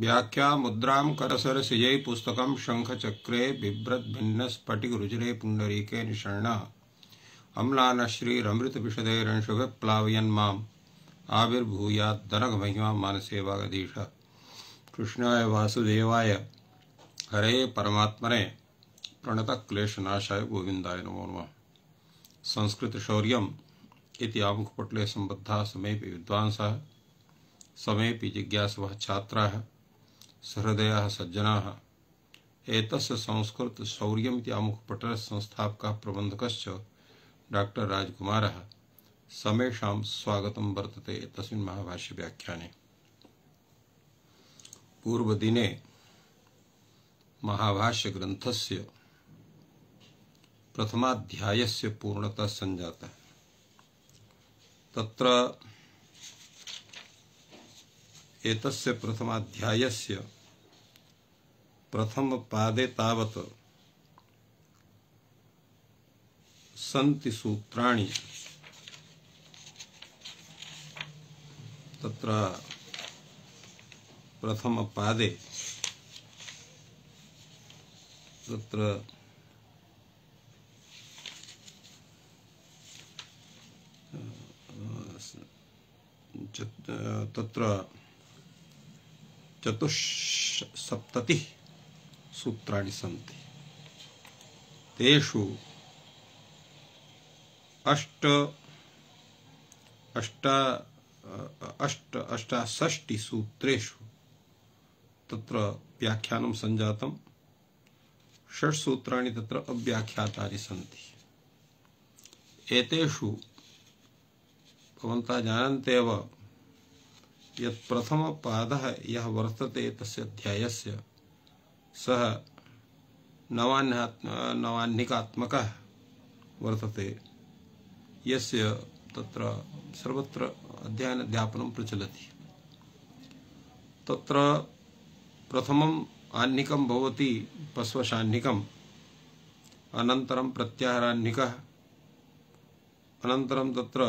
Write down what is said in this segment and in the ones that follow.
व्याख्या मुद्रां करसरसिजै पुस्तकं शङ्खचक्रे बिभ्रद्भिन्नस्फटिकरुजिरे पुण्डरीके निषण्णा अम्लानश्रीरमृतविशदैरंशुभिप्लावयन् माम् आविर्भूयाद्दनघमहिमा मानसेवागधीश कृष्णाय वासुदेवाय हरे परमात्मने क्लेशनाशाय गोविंदाय नमो नम संस्कृतशौर्यम् इति आमुखपटले सम्बद्धाः विद्वांस विद्वांसः समेऽपि छात्रा है सहृदय सज्जना एक संस्कृत शौर्य आमुख शौर्यमित्यामुखपटर संस्थापक प्रबंधक डॉक्टर राजकुमार समेषा स्वागत वर्तते तस्मिन् महाभाष्य व्याख्या पूर्व दिने महाभाष्य ग्रंथ से प्रथमाध्याय से पूर्णता संजाता है तत्र एतस्य प्रथमाध्यायस्य प्रथम पादे तावत संति सूत्राणि तत्र प्रथम पादे तत्र तत्र चतुस्सप्ततिः सूत्राणि सन्ति तेषु अष्ट अष्ट अष्ट अष्टाषष्टिसूत्रेषु तत्र व्याख्यानं सञ्जातं षट्सूत्राणि तत्र अव्याख्यातानि सन्ति एतेषु भवन्तः जानन्ति एव यत् प्रथमपादः यः वर्तते तस्य अध्यायस्य सह नवान्हात्म वर्तते यस्य तत्र सर्वत्र अध्ययन अध्यापन प्रचलति तत्र प्रथमम् आह्निकं भवति पश्वशाह्निकम् अनन्तरं प्रत्याहाराह्निकः अनन्तरं तत्र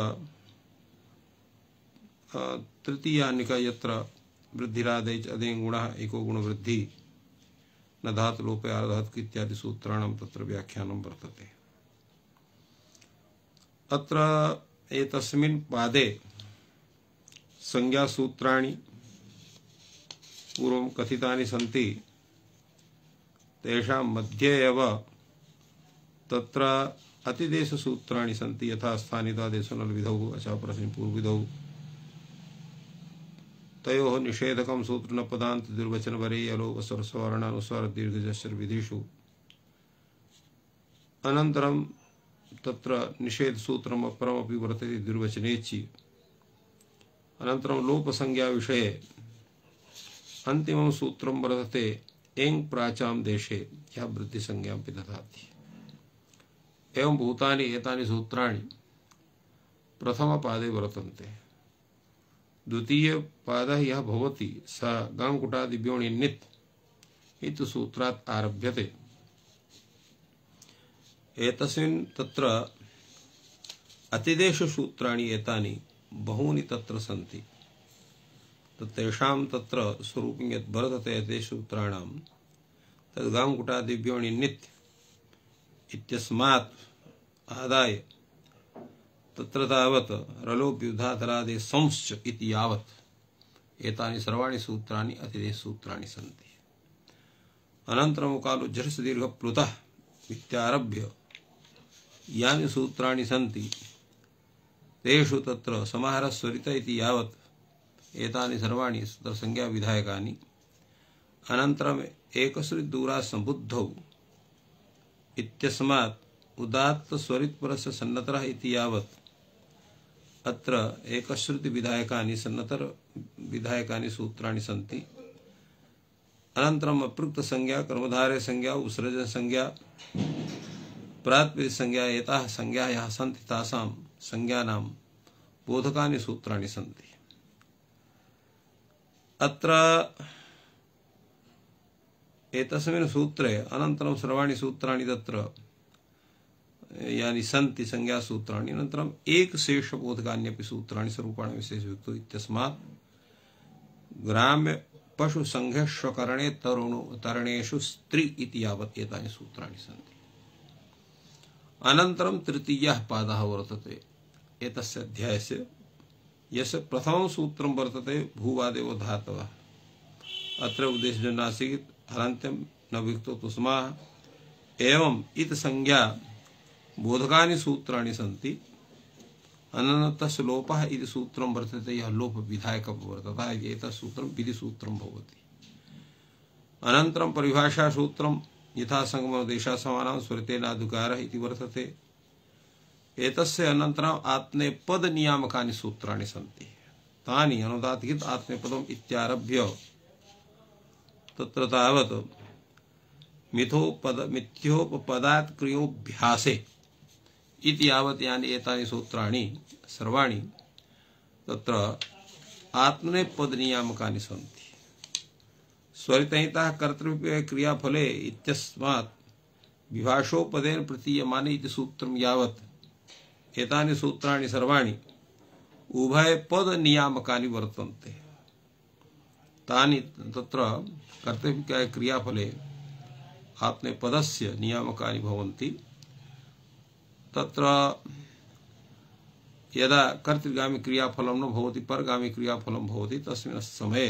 तृतीयाह्निकः यत्र वृद्धिरादैच अदेङ्गुणः एको गुणवृद्धिः न धात लोपे आर्धातु इत्यादि सूत्राण तत्र व्याख्यान वर्तते अत्र एतस्मिन् पादे संज्ञा संज्ञासूत्राणि पूर्वं कथितानि सन्ति तेषां मध्ये एव तत्र अतिदेशसूत्राणि सन्ति यथा स्थानितादेशनल्विधौ अचाप्रश्नपूर्वविधौ निषेधक सूत्र न पदांत दुर्वचन अलोक तयोः निषेधकं सूत्रनपदान्तदुर्वचनवरे यलोकस्वरसवर्णानुस्वरदीर्घजस्य विधिषु अनन्तरं तत्र निषेधसूत्रम् अपरमपि वर्तते दुर्वचनेच्छि अनन्तरं विषय अंतिम सूत्र वर्तते एंग प्राचां देशे ह्यः वृद्धिसंज्ञां पिदधाति एवं भूतानि एतानि सूत्राणि प्रथमपादे वर्तन्ते द्वितीय पाद यह भवति स गांकुटादिव्योणि नित इति सूत्रात् आरभ्यते एतस्मिन् तत्र अतिदेशसूत्राणि एतानि बहूनि तत्र सन्ति तेषां तत्र स्वरूपं यद् वर्तते तेषूत्राणां तद् गांकुटादिव्योणि नित् इत्यस्मात् आदाय तत्र तावत् रलोप्युधातरादे संश्च इति यावत् एतानि सर्वाणि सूत्राणि सूत्राणि सन्ति अनन्तरमुकालो झटिसदीर्घप्लुतः इत्यारभ्य यानि सूत्राणि सन्ति तेषु तत्र समाहारस्वरित इति यावत् एतानि सर्वाणि तत्र संज्ञाविधायकानि अनन्तरम् एकस्रिद्दूरात् सम्बुद्धौ इत्यस्मात् उदात्तस्वरितपुरस्य सन्नतरः इति यावत् अत्र एकश्रुति विधायकानि सन्नतर विधायकानि सूत्राणि सन्ति अनन्तरम् अपृक्त संज्ञा कर्मधारे संज्ञा उत्सृजन संज्ञा प्रात्पद संज्ञा संज्ञा संज्ञायाः सन्ति तासां संज्ञानां बोधकानि सूत्राणि सन्ति अत्र एतस्मिन् सूत्रे अनन्तरं सर्वाणि सूत्राणि तत्र यानी संति संज्ञा सूत्राणी सूत्राणि अनन्तरम् एकशेषबोधकान्यपि सूत्राणि स्वरूपाणि विशेषयुक्तो इत्यस्मात् ग्राम्य पशुसङ्घस्वकरणे तरुण तरणेशु स्त्री इति यावत् एतानि सूत्राणि सन्ति अनन्तरं तृतीयः पादः वर्तते एतस्य अध्यायस्य यस्य प्रथमं सूत्रं वर्तते भूवादेव धातव अत्र उद्देश्यनासीत् हरन्त्यं न विक्तो तुस्मा एवं इत संज्ञा बोधकानि सूत्राणि सन्ति अननतश्लोपः इति सूत्रं वर्तते यः लोपविधायकः वर्तते एतत् सूत्रं विधिसूत्रं भवति अनन्तरं परिभाषासूत्रं यथा सङ्गमदेशासमानां स्मृतेनाधुकारः इति वर्तते अन अनन्तरम् आत्मनेपदनियामकानि सूत्राणि सन्ति तानि अनुदात्कित आत्मनेपदम् इत्यारभ्य तत्र तावत् मिथोपद मिथ्योपपदात् क्रियोभ्यासे यानी यावत् यानि एतानि सूत्राणि सर्वाणि तत्र आत्मनेपदनियामकानि सन्ति स्वरितहितः कर्तृव्य क्रियाफले इत्यस्मात् विभाषोपदेन प्रतीयमाने इति सूत्रं यावत् सर्वाणी सूत्राणि सर्वाणि उभयपदनियामकानि वर्तन्ते तानि तत्र कर्तव्यक्रियाफले आत्मनेपदस्य नियामकानि भवन्ति तत्र यदा कर्तृगामी क्रियाफल न होती परगामी क्रियाफल भवति तस्मिन् समये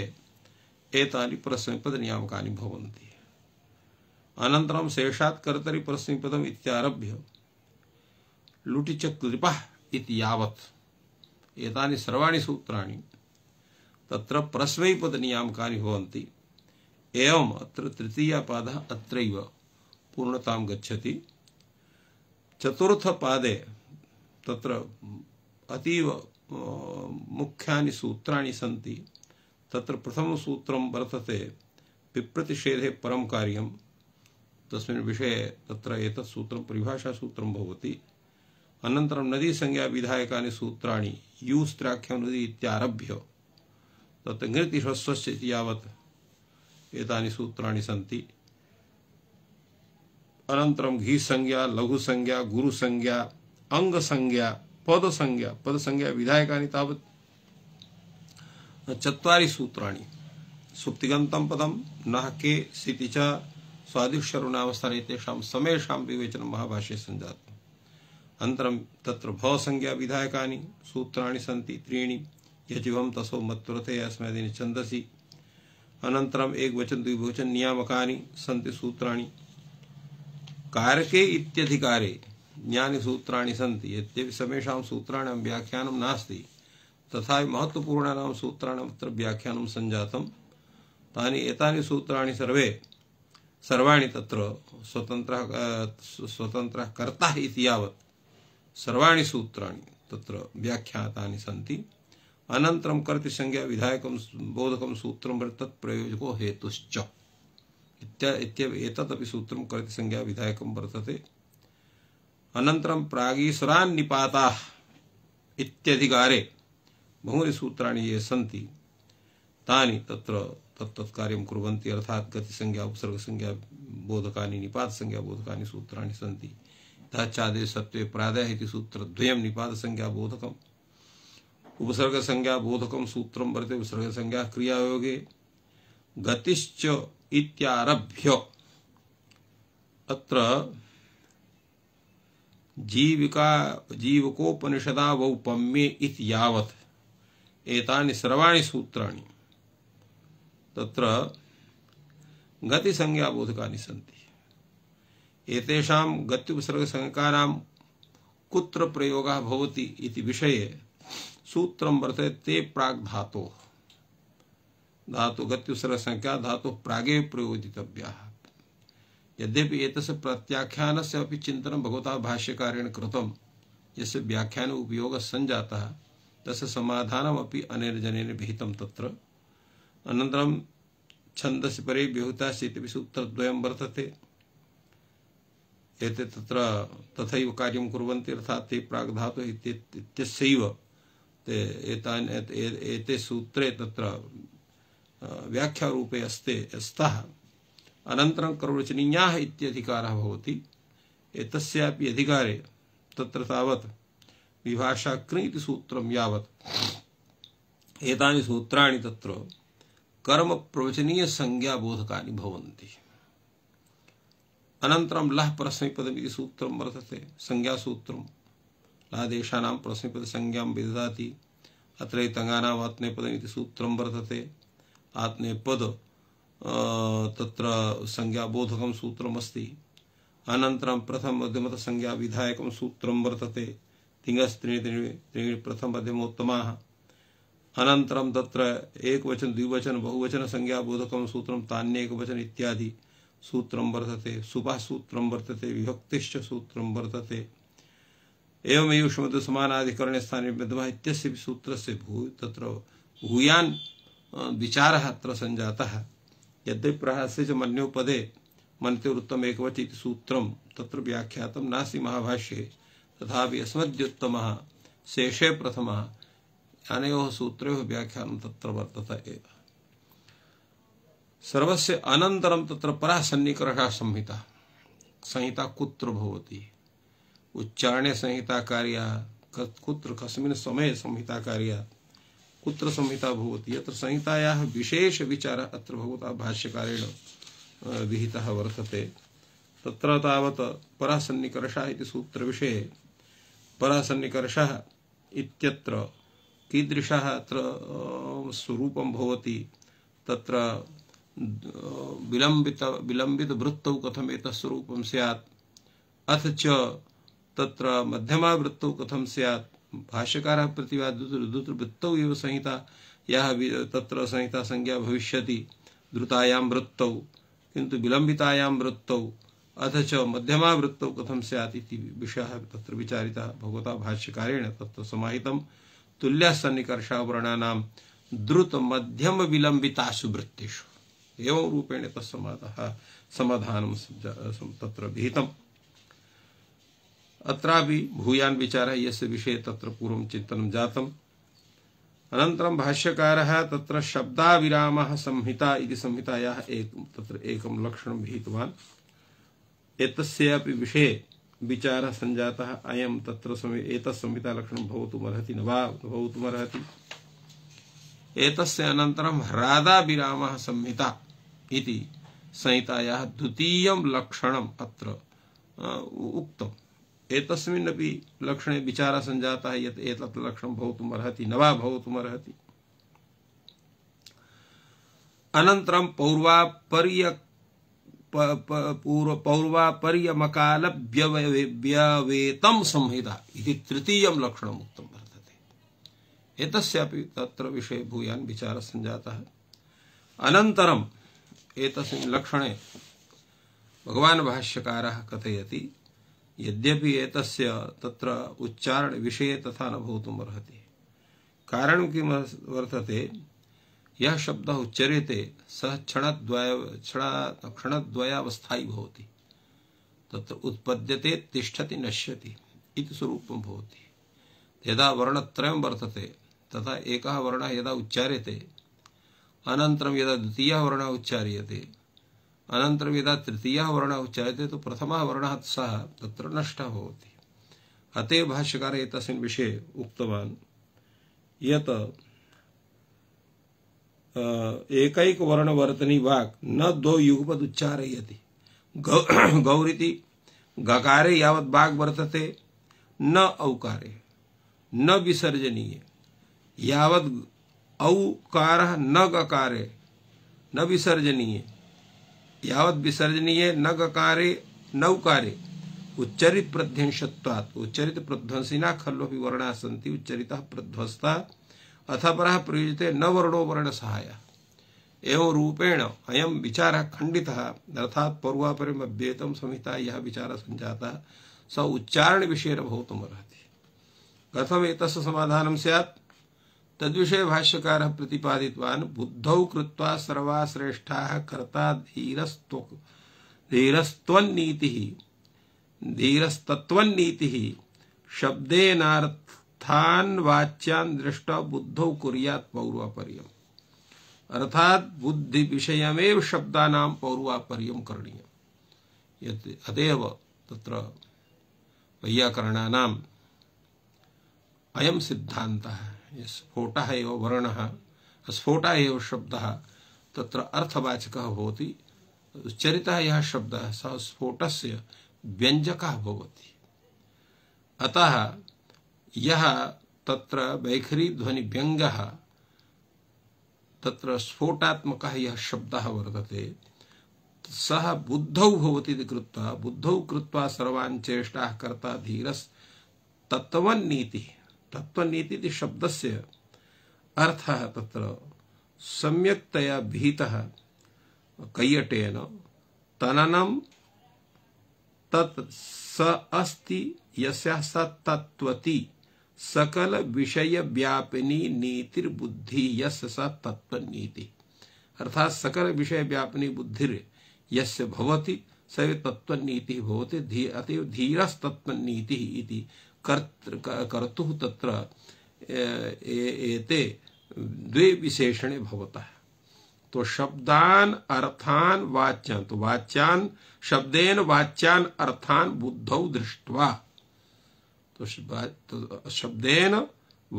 एतानि परस्मैपदनियामकानि भवन्ति अनन्तरं शेषात् कर्तरि परस्मैपदम् इत्यारभ्य लुटिचकृपः इति एतानि सर्वाणि सूत्राणि तत्र परस्मैपदनियामकानि भवन्ति एवम् अत्र तृतीयपादः अत्रैव पूर्णतां गच्छति चतुर्थपादे तत्र अतीव मुख्यानि सूत्राणि सन्ति तत्र प्रथमसूत्रं वर्तते पिप्रतिषेधे परम कार्यं तस्मिन् विषये तत्र एतत् सूत्रं परिभाषासूत्रं भवति अनन्तरं नदीसंज्ञाविधायकानि सूत्राणि यूस्त्राख्यं नदी इत्यारभ्य तत् ङृतिह्रस्वस्य इति यावत् एतानि सूत्राणि सन्ति अनंतरम घी संज्ञा लघु संज्ञा गुरु संज्ञा अंग संज्ञा पद संज्ञा पद संज्ञा विधायकानि तावत् चत्वारि सूत्राणि सुप्तिगंतम पदम नह के स्थिति च स्वादिशरुणावस्थाने तेषां समेषां विवेचनं महाभाष्ये सञ्जातम् अनन्तरं तत्र भवसंज्ञाविधायकानि सूत्राणि सन्ति त्रीणि यचिवं तसो मत्वृते छंदसी अनतरम एक वचन द्विवचन नियामका सन्ति सूत्राणि कारके इत्यधिकारे ज्ञानसूत्राणि सन्ति यद्यपि समेषां सूत्राणां व्याख्यानं नास्ति तथा महत्त्वपूर्णानां सूत्राणाम् अत्र व्याख्यानं सञ्जातं तानि एतानि सूत्राणि सर्वे सर्वाणि तत्र स्वतंत्र स्वतंत्र कर्ता इति यावत् सर्वाणि सूत्राणि तत्र व्याख्यातानि सन्ति अनन्तरं कर्तृसंज्ञा विधायकं बोधकं सूत्रं वर्तत् प्रयोजको हेतुश्च इत्या सूत्र एतदपि सूत्रं करति संज्ञा विधायकं वर्तते अनन्तरं प्रागीश्वरान् निपाताः इत्यधिकारे बहूनि सूत्राणि ये सन्ति तानि तत्र तत्कार्य तत्तत् कार्यं कुर्वन्ति अर्थात् गतिसंज्ञा उपसर्गसंज्ञा बोधकानि निपातसंज्ञाबोधकानि सूत्राणि सन्ति तच्चादे संज्ञा बोधक उपसर्ग संज्ञा बोधक सूत्र वर्त उपसर्ग संज्ञा क्रियायोगे गतिश्च इत्यारभ्य अत्र जीविका जीवकोपनिषदा वौपम्ये इति यावत् एतानि सर्वाणि सूत्राणि तत्र गतिसंज्ञाबोधकानि सन्ति एतेषां गत्युपसर्गसंज्ञकानां कुत्र प्रयोगः भवति इति विषये सूत्रं वर्तते ते प्राग्धातोः धातु गतिसर संख्या धातु प्रागे प्रयोजित यद्यपि एक प्रत्याख्यान से चिंतन भगवता भाष्यकारेण कृत ये व्याख्यान उपयोगः सञ्जातः तस्य समाधानमपि अनेन जनेन विहितं तत्र अनन्तरं छन्दसि परे व्यूहतासि इति सूत्रद्वयं वर्तते एते तत्र तथैव कार्यं कुर्वन्ति अर्थात् ते प्राग्धातुः इत्यस्यैव ते एतान् एते सूत्रे तत्र व्याख्यारूपे अस्ते स्तः अनन्तरं करोडचनीयाः इत्यधिकारः भवति एतस्यापि अधिकारे तत्र तावत् विभाषाकृ इति सूत्रं यावत् एतानि सूत्राणि तत्र कर्मप्रवचनीयसंज्ञाबोधकानि भवन्ति अनन्तरं लः परस्मैपदम् इति सूत्रं वर्तते संज्ञासूत्रं लादेशानां परस्मैपदसंज्ञां विदधाति अत्रैतङ्गानावात्मैपदम् इति सूत्रं वर्तते आत्मनेपद तत्र संज्ञाबोधकं सूत्रमस्ति अनन्तरं प्रथममध्यमतसंज्ञाविधायकं सूत्रं वर्तते प्रथम मध्यमोत्तम अनतर त्र एक वचन एकवचन बहुवचन संज्ञाबोधक सूत्र तान्येकवचन इत्यादि सूत्र वर्तते सुपासूत्रं वर्तते विभक्तिश्च सूत्रं वर्तते एवमेव समानाधिकरणे स्थाने मध्यमः इत्यस्य सूत्रस्य भू तत्र भूयान विचार अत्र संजाता है सञ्जातः यद्यप्राहस्य च मन्योपदे मन्त्युरुत्तम एकवचिति सूत्रं तत्र व्याख्यातं नास्ति महाभाष्ये तथापि अस्मद्युत्तमः शेषे प्रथमः अनयोः सूत्रयोः व्याख्यानं तत्र वर्तत एव सर्वस्य अनन्तरं तत्र परा सन्निकर्षा संहिता संहिता कुत्र भवति उच्चारणे संहिता कार्या कुत्र कस्मिन् समये संहिता कार्या कुत्र संहिता भवति अत्र संहितायाः विशेष विचार अत्र भगवता भाष्यकारेण विहितः वर्तते तत्र तावत् परासन्निकर्षः इति सूत्रविषये परासन्निकर्षः इत्यत्र कीदृशः अत्र स्वरूपं भवति तत्र विलम्बित विलम्बितवृत्तौ कथमेतत् स्वरूपं स्यात् अथ च तत्र मध्यमावृत्तौ कथं स्यात् भाष्यकार प्रतिवाद एव संहिता या तत्र संहिता संज्ञा भविष्यति द्रुतायां वृत्तौ किन्तु विलम्बितायां वृत्तौ अथ च मध्यमा वृत्तौ कथं स्यात् इति विषयः तत्र विचारिता भगवता भाष्यकारेण तत्र समाहितं तुल्याः सन्निकर्षावर्णानां द्रुतमध्यमविलम्बितासु वृत्तिषु एवं रूपेण तत्समाधः समाधानं तत्र विहितम् अत्रापि भूयान् विचारः यस्य विषये तत्र पूर्वं चिन्तनं जातम् अनन्तरं भाष्यकारः तत्र शब्दाविरामः संहिता इति संहितायाः एक तत्र एकं लक्षणं विहितवान् एतस्यापि विषये विचारः सञ्जातः अयं तत्र एतत् संहितालक्षणं भवितुमर्हति न वा भवितुमर्हति एतस्य अनन्तरं ह्रादाविरामः संहिता इति संहितायाः द्वितीयं लक्षणम् अत्र उक्तम् एतस्मिन् अपि लक्षणे विचारः सञ्जातः यत् एतत् लक्षणं भवितुमर्हति न वा भवितुमर्हति अनन्तरं पौर्वापर्य पौर्वापर्यमकालव्यवेतं संहिता इति तृतीयं लक्षणम् उक्तं वर्तते एतस्यापि तत्र विषये भूयान् विचारः सञ्जातः अनन्तरम् एतस्मिन् लक्षणे भगवान् भाष्यकारः कथयति यद्यपि एतस्य तत्र उच्चारणविषये तथा न भवितुम् अर्हति कारणं किं वर्तते यः शब्दः उच्चर्यते सः क्षणद्वय क्षणा क्षणद्वयावस्थायी भवति तत्र उत्पद्यते तिष्ठति नश्यति इति स्वरूपं भवति यदा वर्णत्रयं वर्तते तथा एकः वर्णः यदा उच्चार्यते अनन्तरं यदा द्वितीयः वर्णः उच्चार्यते अनंतर यदा तृतीय वर्ण उच्यते तो प्रथम वर्ण सह तत्र नष्ट होती अतः भाष्यकार एतस्मिन् विषये उक्तवान् यत् एकैक वर्ण वर्तनी वाक न दो युगपद उच्चारयति गौरीति गकारे यावत् वाग वर्तते न औकारे न विसर्जनीय यावत् औकार न गकारे न विसर्जनीय यावत विसर्जनीय न गकारे नौकारे उच्चरित प्रध्वंसत्वात् उच्चरित प्रध्वंसिना खलो वर्ण सन्ति उच्चरित प्रध्वस्ता अथा पर प्रयोजते न वर्णो वर्ण सहाय एवं रूपेण अयम विचार खंडित अर्थात पौर्वापरिम अभ्येत संहिता यह विचार संजाता स उच्चारण विषय भवतमर्हति कथम एक समाधान सैत् तद्विषय भाष्यकार प्रतिपादितवान बुद्ध कृत्वा सर्वा श्रेष्ठा कर्ता धीरस्तो धीरस्त्वन्नीति धीरस्तत्वन्नीति शब्देनार्थान वाच्यान दृष्ट बुद्ध कुरियात पौर्वापर्य अर्थात बुद्धि विषयमेव शब्दानां पौर्वापर्य करणीय अतएव तत्र वैयाकरणानाम अयम सिद्धांत है स्फोट वर्ण स्फोट शब्द त्र अर्थवाचक होती उच्चरित यह शब्द स स्फोट से व्यंजक होती अतः यह तत्र वैखरी ध्वनि व्यंग तत्र स्फोटात्मक यह शब्द वर्त है सह बुद्ध होती कृत्वा बुद्धौ कृत्वा सर्वान् चेष्टा कर्ता धीरस तत्वन्नीति तत्वनीति शब्दस्य अर्थः तत्र सम्यक्तया भीत कैयटेन तननं तत् स सकल विषय व्यापनी नीतिर्बुद्धि यत्वनीति अर्थात सकल विषय व्यापनी बुद्धि यस्य भवति सैव तत्वनीति होते धी अतएव धीरस्तत्वनीति इति कर्त कर्तु तत्र एते द्वे विशेषणे भवता है तो शब्दान अर्थान वाच्यान तो वाच्यान शब्देन वाच्यान अर्थान बुद्धौ दृष्टवा तो, तो शब्देन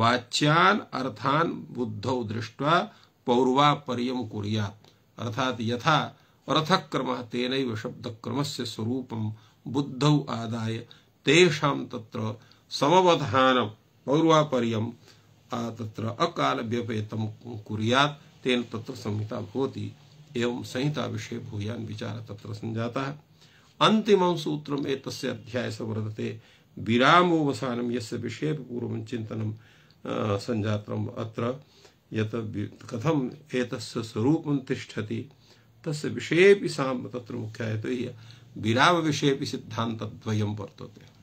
वाच्यान अर्थान बुद्धौ दृष्टवा पौर्वापर्यम कुरिया अर्थात यथा अर्थक अर्थक्रम तेन शब्दक्रम से स्वरूप बुद्धौ आदाय तेषां तत्र समवधानं पौर्वापर्यं तत्र व्यपेत कुरिया तेन तत्र संहिता भवति एवं संहिता विषय भूयान विचार तत्र संजाता है अंतिम सूत्र एतस्य अध्याय वर्धते विरामोवसानम यस्य विषये पूर्व चिंतन संजात अत्र यत कथम एतस्य स्वरूपं तिष्ठति तस्य विषयेपि साम तत्र मुख्यायतो हि विराम विषयेपि सिद्धान्तद्वयं वर्तते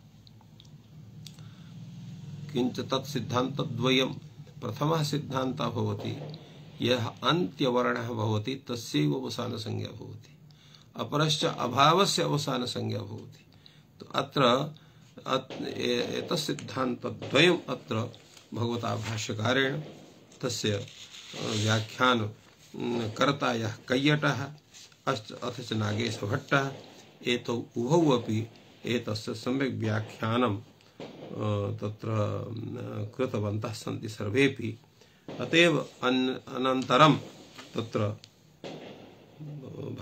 किंच तत्सिद्धांत प्रथम सिद्धांत होती यः अन्त्यवर्णः भवति तस्यैव संज्ञा होती अपरश्च अभाव से अवसान संज्ञा होती तो अत्र सिद्धांत अत्र भगवता भाष्यकारेण तस्य व्याख्यान कर्ता यः कैयटः अथ च नागेश भट्ट एतौ उभौ अभी एक सम्यक व्याख्यानम तत्र कृतवन्तः सन्ति सर्वेपि अत अन् अनन्तरं तत्र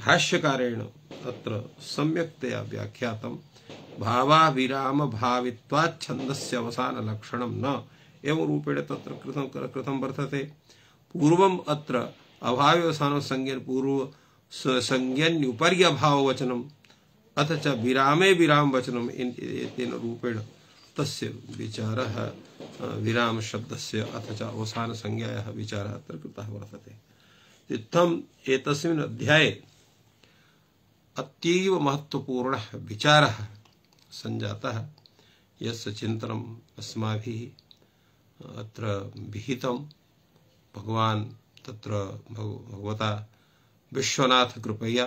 भाष्यकारेण तत्र सम्यक्तया व्याख्यातं भावाविरामभावित्वाच्छन्दस्य अवसानलक्षणं न एवं रूपेण तत्र कृतं कृतं वर्तते पूर्वम् अत्र अभाव्यवसानसंज्ञेन पूर्व संज्ञन्युपर्यभाववचनम् अथ च विरामे विराम वचनम रूपेण तस्य विचारः विरामशब्दस्य अथ च अवसानसंज्ञायाः विचारः अत्र कृतः वर्तते इत्थम् एतस्मिन् अध्याये अतीव महत्वपूर्ण विचार सञ्जातः यस्य चिन्तनम् अस्माभिः अत्र विहितं भगवान् तत्र भगवता विश्वनाथ कृपया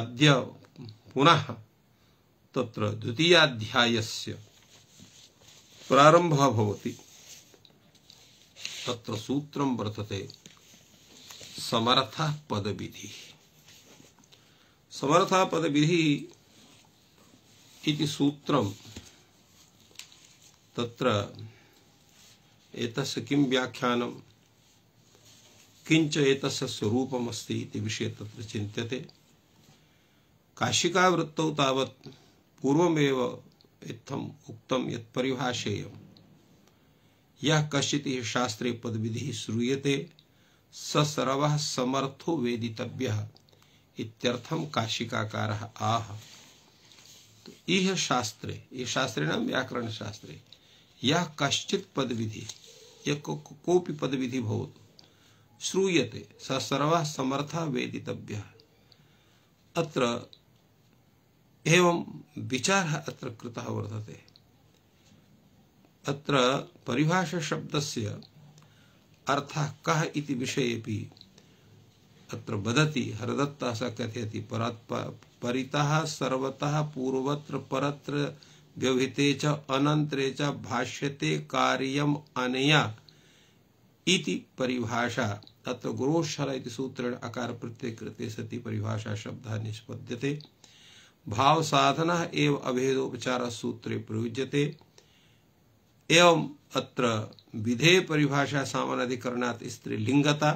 अद्य पुनः तत्र द्वितीयाध्यायस्य प्रारंभ होती तत्र सूत्रं वर्तते समर्था पद विधि समर्था पद विधि इति सूत्रं तत्र एतस्य किं व्याख्यानं किंच एतस्य स्वरूपमस्ति इति विषये तत्र चिन्त्यते काशिकावृत्तौ तावत् पूर्वमेव इत्थम उक्तम यत्परिभाषेयम् यह कश्चित ही शास्त्रे पदविधि श्रूयते स सर्व समर्थो वेदितव्य इत्यर्थम काशिकाकार आह तो यह शास्त्र ये शास्त्र नाम व्याकरण शास्त्र यह कश्चित पदविधि यह को, कोपि पदविधि बहुत श्रूयते स सर्व समर्थ वेदितव्य अत्र एवं विचारः अत्र कृतः वर्तते अत्र परिभाषाशब्दस्य अर्थः कः इति विषयेपि अत्र वदति हरदत्तः सः कथयति परात् परितः सर्वतः पूर्वत्र परत्र व्यवहिते च अनन्तरे च भाष्यते कार्यम् अनया इति परिभाषा अत्र गुरोशर इति सूत्रेण अकारप्रत्यये कृते सति परिभाषाशब्दः निष्पद्यते भाव साधना एवं अभेदोपचार सूत्रे प्रयुज्यते एवं अत्र विधेय परिभाषा स्त्री लिंगता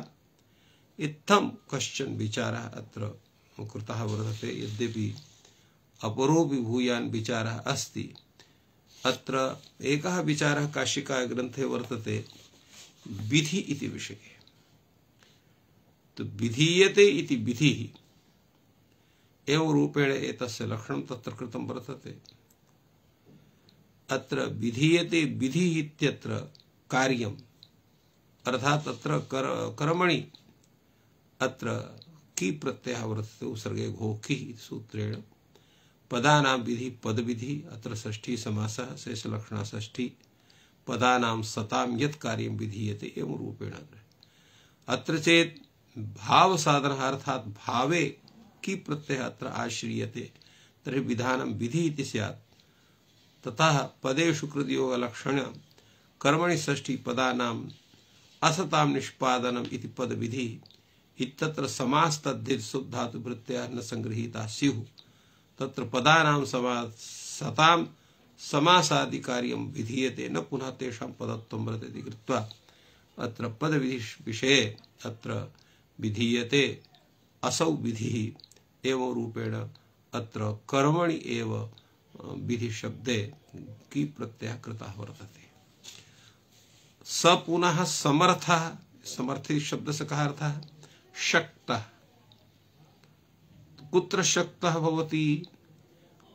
इतम कश्चन विचार अत्र कृता वर्तते यद्यपि अपरोपि भूयान विचार अस्ति अत्र एक विचार काशिका ग्रंथे वर्तते विधि इति विषये तो विधीयते इति विधिः एवं रूपेण एक लक्षण तत्र वर्त है अत्र विधीयते विधि कार्य अर्थात अत्र कर कर्मणि अत्र की प्रत्यय प्रत्ययः उत्सर्गे घो की सूत्रेण पदा विधि पद विधि अत्र ष्ठी सामस शेष लक्षण ष्ठी पदा सताम यत् कार्य विधीयते एवं रूपेण अत्र चेत भाव भावसाधनः अर्थात भावे की प्रत्यय प्रत्ययत्र आश्रीयते तरी विधान विधि इति स्यात् ततः पदेषु कृतयोगलक्षण कर्मणि षष्ठीपदानाम् असतां निष्पादनम् इति पदविधिः इत्यत्र प्रत्यय न सङ्गृहीताः स्यु तत्र पदानां समा समासादि समासादिकार्यं विधीयते न पुनः तेषां पदत्वं वर्तते कृत्वा अत्र पदविधिविषये अत्र विधीयते असौ विधिः एवं रूपेण अत्र कर्मणि एव विधिशब्दे की प्रत्याकृता वर्तते स पुनः समर्थ समर्थित शब्द से कहा अर्थ है शक्त कुत्र शक्त भवती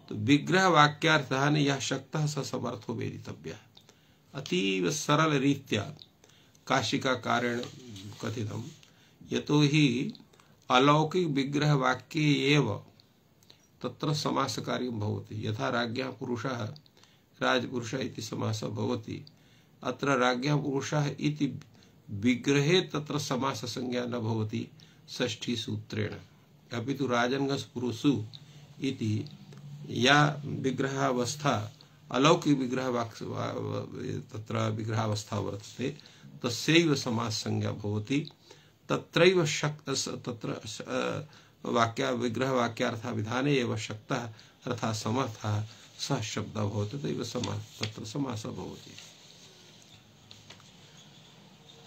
तो विग्रह वाक्यार्थ ने यह शक्त स समर्थो वेदितव्य अतीव सरल रीत्या काशिका कारण कथितम यतो ही अलौकिक विग्रह वाक्य एव तत्र समास कार्य भवति यथा राज पुरुष राजपुरुष इति समासः भवति अत्र राज पुरुष इति विग्रहे तत्र समास संज्ञा न भवति षष्ठी सूत्रेण अभी तो राजनगस पुरुषु इति या विग्रहावस्था अलौकिक विग्रह तत्र विग्रहावस्था वर्तते तस्यैव समास संज्ञा भवति तत्रैव शक्त तत्र वाक्य विग्रह वाक्यार्थ विधान एव शक्त तथा समर्थ सह शब्द भवति तैव समा तत्र समासः भवति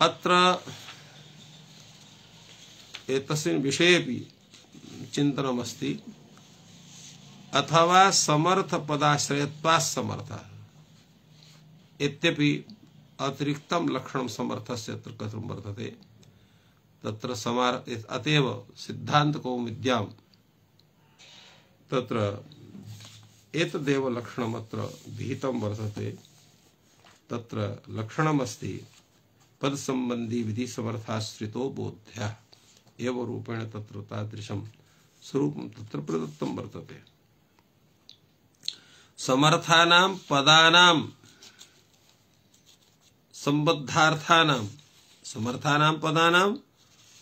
अत्र एतस्मिन् विषयेपि चिन्तनमस्ति अथवा समर्थ पदाश्रयत्वा समर्थ इत्यपि अतिरिक्तं लक्षणं समर्थस्य अत्र कथं वर्तते तत्र समार अतएव सिद्धांत को विद्याम तत्र एक देव लक्षण लक्षणमत्र विहितम वर्तते तत्र लक्षणमस्ति विधि समर्थाश्रितो बोध्या एव रूपेण तत्र तादृशम स्वरूप तत्र प्रदत्तम वर्तते समर्थानाम पदानाम संबद्धार्थानाम समर्थानाम पदानाम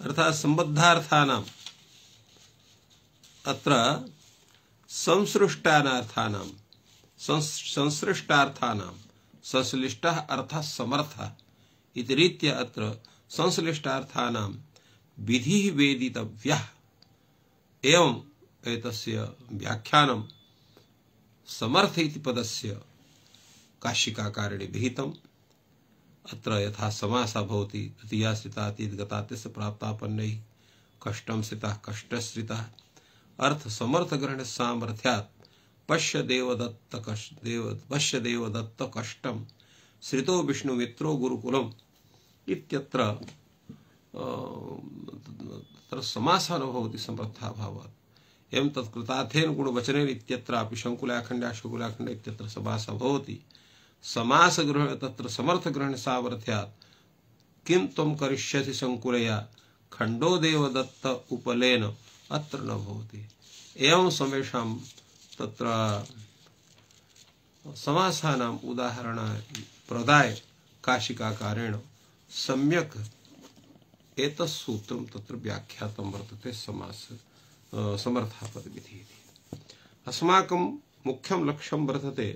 अर्थात संबद्धार्थानाम अत्र संसृष्टानार्थानाम संसृष्टार्थानाम संश्लिष्ट अर्थ समर्थ इति रीत्या अत्र संश्लिष्टार्थानाम विधि वेदितव्य एवं एतस्य व्याख्यानं समर्थ इति पदस्य काशिकाकारेण विहितम् अत्र यथा समासा भवति तृतीया स्थिता तीतगता तिस् प्राप्तापन्न कष्टम स्थिता कष्टश्रिता अर्थ समर्थ ग्रहण सामर्थ्यात् पश्य देवदत्त देव पश्य देवदत्त कष्टम श्रितो विष्णु मित्रो गुरुकुलम इत्यत्र तत्र समासः न भवति समर्थाभावात् एवं तत्कृतार्थेन गुणवचनेन इत्यत्रापि शङ्कुलाखण्डे अशङ्कुलाखण्डे इत्यत्र समासः भवति समास ग्रहण तत्र समर्थ ग्रहण सामर्थ्यात किम तुम करिष्यसि संकुलया खंडो देव दत्त उपलेन अत्र न भवति एवं समेषां तत्र समासानाम् उदाहरण प्रदाय काशिकाकारेण सम्यक् एतत् सूत्रं तत्र व्याख्यातं वर्तते समास समर्थापदविधिः अस्माकं मुख्यं लक्ष्यं वर्तते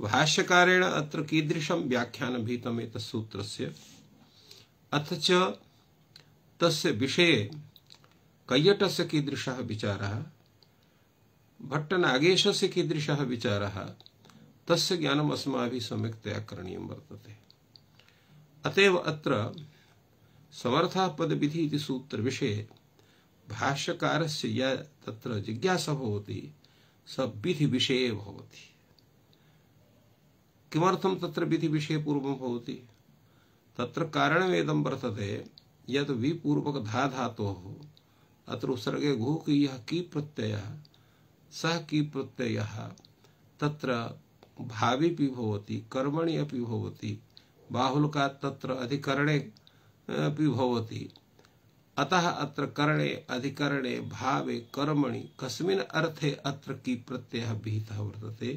भाष्यकारेण अत्र कीदृशं व्याख्यान भीतम व्याख्यानभीतमेतत्सूत्रस्य अथ च तस्य विषये कैयटस्य कीदृशः विचारः भट्टनागेशस्य कीदृशः विचारः तस्य ज्ञानम् अस्माभिः सम्यक्तया करणीयं वर्तते अतएव अत्र समर्थापदविधिः इति सूत्रविषये भाष्यकारस्य या तत्र जिज्ञासा भवति स विधिविषये भवति किमर्थम तत्र विधि विषय पूर्व होती तत्र कारण वेदम वर्तते यद विपूर्वक धा धातो हो अत्र उत्सर्गे घू की यह की प्रत्यय सह की प्रत्यय तत्र भावी भी होती कर्मणि अभी होती बाहुल का तत्र अधिकरणे अपि होती अतः अत्र करणे अधिकरणे भावे कर्मणि कस्मिन अर्थे अत्र की प्रत्यय विहितः वर्तते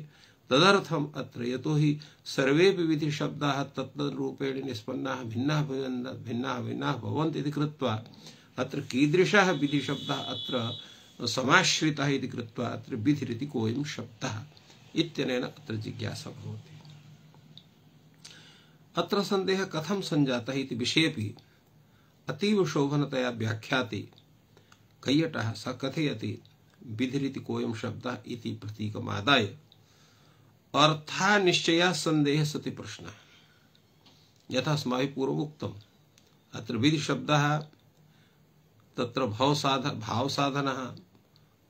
तदर्थम अत्र यतो हि शब्दाः तत्तद् रूपेण निष्पन्नाः भिन्नाः भिन्नाः भिन्नाः भवन्ति इति कृत्वा अत्र कीदृशः विधिशब्दः अत्र समाश्रितः इति कृत्वा अत्र विधिरिति कोऽयं शब्दः इत्यनेन अत्र जिज्ञासा भवति अत्र सन्देहः कथं सञ्जातः इति विषयेपि अतीवशोभनतया व्याख्याति कैयटः स कथयति विधिरिति कोऽयं शब्दः इति प्रतीकमादाय अर्था निश्चय संदेह सति प्रश्न यथा स्माभि पूर्वोक्तम अत्र विधि शब्द तत्र भाव साध भाव साधन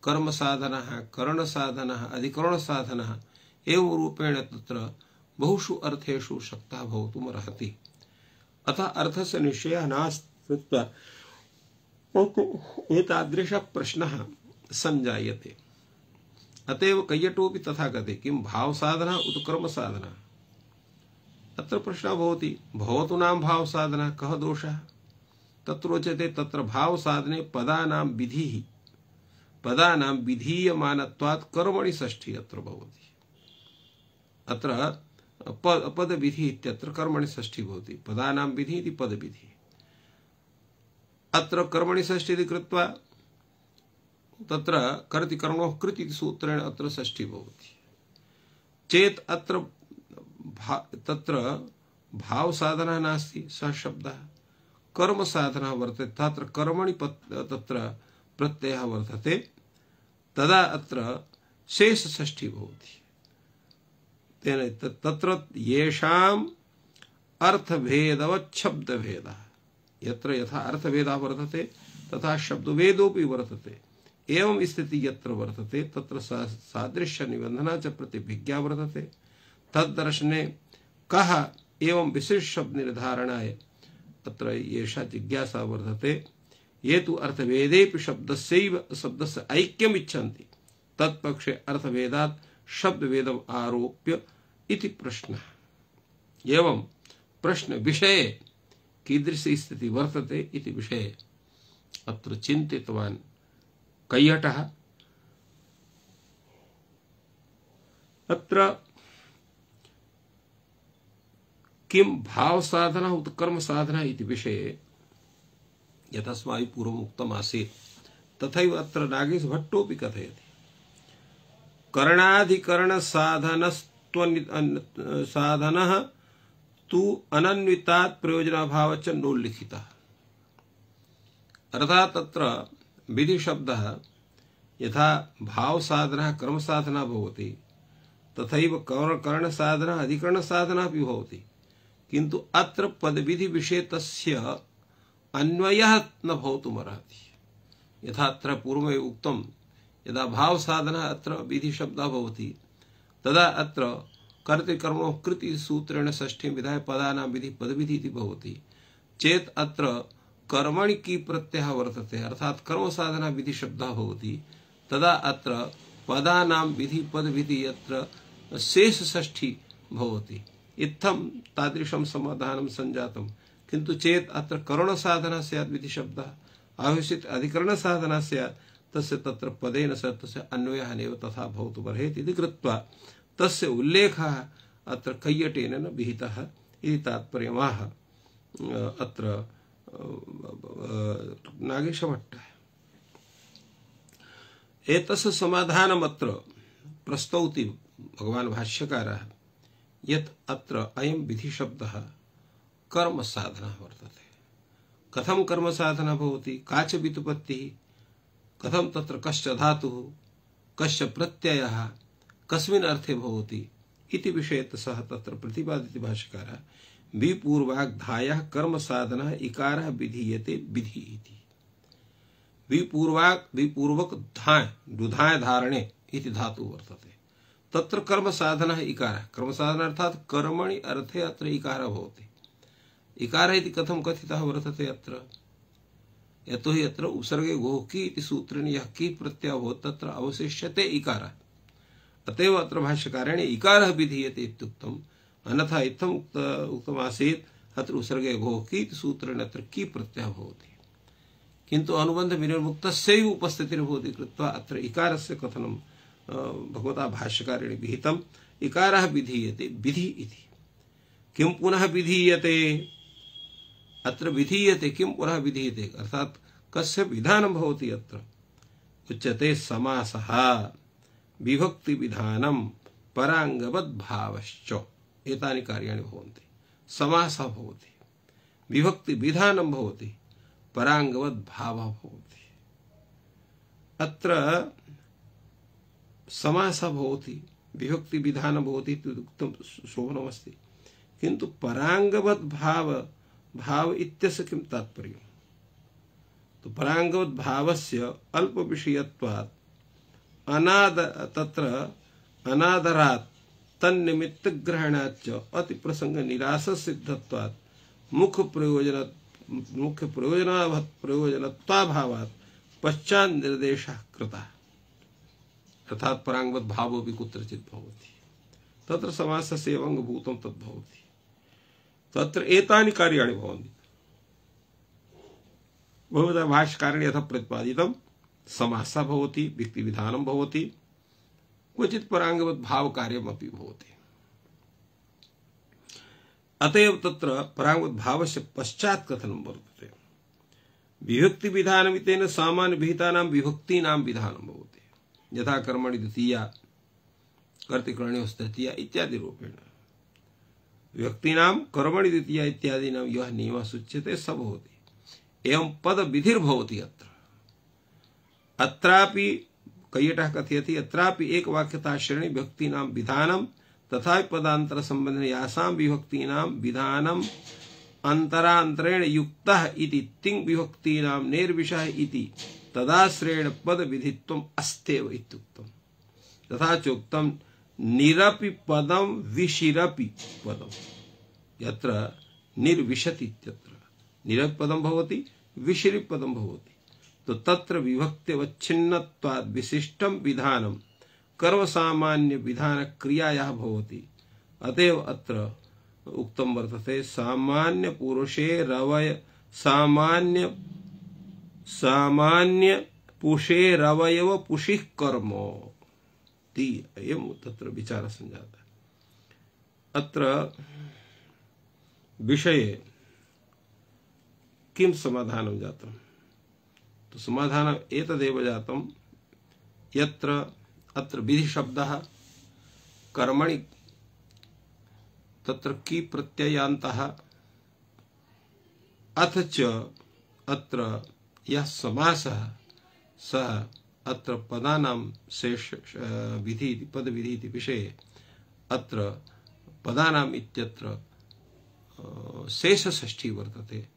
कर्म साधन कर्ण साधन अधिकरण साधन एवं रूपेण तत्र बहुषु अर्थेषु शक्ता भवितुम अर्हति अतः अर्थ से निश्चय नास्ता एतादृश प्रश्न संजायते अतएव कय्यटोपि तथा गते किं भाव साधना उत साधना अत्र प्रश्न भवति भवतु नाम भाव साधना कः दोषः तत्रोचते तत्र भाव साधने पदानां विधिः पदानां विधीयमानत्वात् कर्मणि षष्ठी अत्र भवति अत्र पद पद विधि इत्यत्र कर्मणि षष्ठी भवति पदानां विधि इति पद विधि अत्र कर्मणि षष्ठी इति कृत्वा तत्र कर्तिकर्णो कृत इति सूत्रेण अत्र षष्ठी भवति चेत् अत्र भा, तत्र भावसाधनः नास्ति सः शब्दः कर्मसाधनः वर्तते तत्र कर्मणि तत्र प्रत्ययः वर्तते तदा अत्र शेषषष्ठी भवति तेन तत्र येषाम् अर्थभेदवच्छब्दभेदः यत्र यथा अर्थभेदः वर्तते तथा शब्दभेदोऽपि वर्तते एवं स्थिति यत्र वर्तते तत्र सादृश्य निबंधना च प्रतिभिज्ञा वर्तते तद्दर्शने कः एवं विशेष शब्द निर्धारणाय अत्र एषा जिज्ञासा वर्तते ये तु अर्थभेदेऽपि शब्दस्यैव शब्दस्य ऐक्यम् इच्छन्ति तत्पक्षे अर्थभेदात् शब्दभेदम् आरोप्य इति प्रश्नः एवं प्रश्न विषये कीदृशी स्थितिः वर्तते इति विषये अत्र चिन्तितवान् कैयटः अत्र किं भावसाधना उत कर्मसाधना इति विषये यथा अस्माभिः पूर्वम् उक्तमासीत् तथैव अत्र नागेशभट्टोऽपि कथयति कर्णाधिकरणसाधनस्त्व साधनः तु अनन्वितात् प्रयोजनाभावश्च नोल्लिखितः अर्थात् तत्र विधि शब्द यथा भाव साधना होती तथा कर्ण तथैव अधिकरण साधना भी होती किंतु अत्र पद विधि विषय तस्य अन्वय न भवितुमर्हति यथा अत्र पूर्व उक्तम यदा भाव भावसाधनः अत्र विधि शब्द होती तदा अत्र कर्तृकर्मो कृति सूत्रेण ष्ठी विधाय पदा विधि पद विधि भवति चेत् अत्र कर्मण की प्रत्यय वर्तते अर्थात कर्म साधना विधि शब्द होती तदा अत्र पदा नाम विधि पद विधि यत्र शेष षष्ठी भवति इत्थम तादृशम समाधानम संजातम किंतु चेत अत्र करण साधना सैद विधि शब्द आवश्यक अधिकरण साधना सैद तस्य तत्र पदेन स तस्य अन्वयः नैव तथा भवतु अर्हेत् इति कृत्वा तस्य उल्लेखः अत्र कैयटेन न विहितः इति तात्पर्यमाह अत्र नागेश भट्ट है समाधान प्रस्तौति भगवान भाष्यकार यत अत्र अयम विधि शब्द कर्म साधना वर्तते कथम कर्म साधना भवति का च कथम तत्र कश्च धातु कश्च प्रत्यय कस्मिन् अर्थे भवति इति विषयतः सः तत्र प्रतिपादित भाष्यकारः विपूर्वाघाय कर्म साधना इकार विधीयते विधि विपूर्वाक विपूर्वक धाय दुधाय धारणे इति धातु वर्तते तत्र कर्म साधना इकार कर्म साधना अर्थात कर्मणि अर्थे अत्र इकार होते इकार इति कथम कथितः वर्तते अत्र यतो ही अत्र उपसर्गे गोः की सूत्र ने यह की प्रत्यय हो तत्र अवशिष्यते इकार अतएव अत्र भाष्यकारेण इकार विधीयते इत्युक्तम् अन्यथा इतम उक्त उक्तम उक्तमासीत् अत्र उपसर्गे घोकीत सूत्र नत्र की प्रत्यय होती किंतु प्रत्ययः भवति किन्तु उपस्थिति होती कृत्वा अत्र इकार से कथनम भगवता भाष्यकार विहितम इकार विधीयते विधि इति किम पुनः विधीयते अत्र विधीयते किम पुनः विधीयते अर्थात कस्य विधानं होती अत्र उच्यते समासः विभक्ति विभक्तिविधानं भावश्च एतानि कार्याणि भवन्ति समासः भवति विभक्तिविधानं भवति पराङ्गवद्भावः भवति अत्र समासः भवति विभक्तिविधानं भवति इति उक्तं शोभनमस्ति किन्तु पराङ्गवद्भाव भाव इत्यस्य किं तात्पर्यम् तो पराङ्गवद्भावस्य अल्पविषयत्वात् अनाद तत्र अनादरात् तन्निमित्त ग्रहणाच अति प्रसंग निराश सिद्धत्वात् मुख्य प्रयोजन मुख्य प्रयोजन प्रयोजनत्वाभावात् पश्चात निर्देश कृता अर्थात परांगवत भाव भी कुत्रचित भवति तत्र समास सेवंग भूतम तद्भवति तत्र एतानि कार्याणि भवन्ति बहुधा भाष्यकारेण यथा प्रतिपादितं समासः भवति व्यक्तिविधानं भवति क्वचित परांगवत भाव कार्यमपि होते अतएव तत्र परांगवत भाव से पश्चात कथन वर्तते विभक्ति विधानमितेन सामान्य विहिता नाम विभक्ति नाम विधान भवति यथा कर्मणि द्वितीया कर्तिकर्णी तृतीया इत्यादि रूपेण नाम कर्मणि द्वितीया इत्यादि नाम यह नियम सूचित सब होती एवं पद विधिर्भवती अत्र अत्रापि कैयट कथयति अत्रापि वाक्यता श्रेणी विभक्तीनां विधानं तथा पदान्तरसम्बन्धेन यासां विभक्तीनां विधानम् अन्तरान्तरेण युक्तः इति तिङ् विभक्तीनां निर्विषः इति तदाश्रेण पदविधित्वम् अस्त्येव इत्युक्तम् तथा चोक्तं निरपि पदम विशिरपि पदम यत्र निर्विशति इत्यत्र निरपि भवति भवति तो तत्र विभक्त्यवच्छिन्नत्वाद् विशिष्टं विधानं कर्मसामान्यविधानक्रियायाः भवति अतएव अत्र उक्तं वर्तते पुरुषे रवय सामान्य सामान्य पुषे रवयव पुषि कर्म एवं तत्र विचार संजाता अत्र विषये किं समाधानं जातम् तो समाधान एतदेव जातम यत्र अत्र विधि शब्द कर्मणि तत्र की प्रत्ययांत अथ च अत्र यह समासः सः अत्र पदानां शेष विधि पद विधि विषये अत्र पदानाम इत्यत्र शेष षष्ठी वर्तते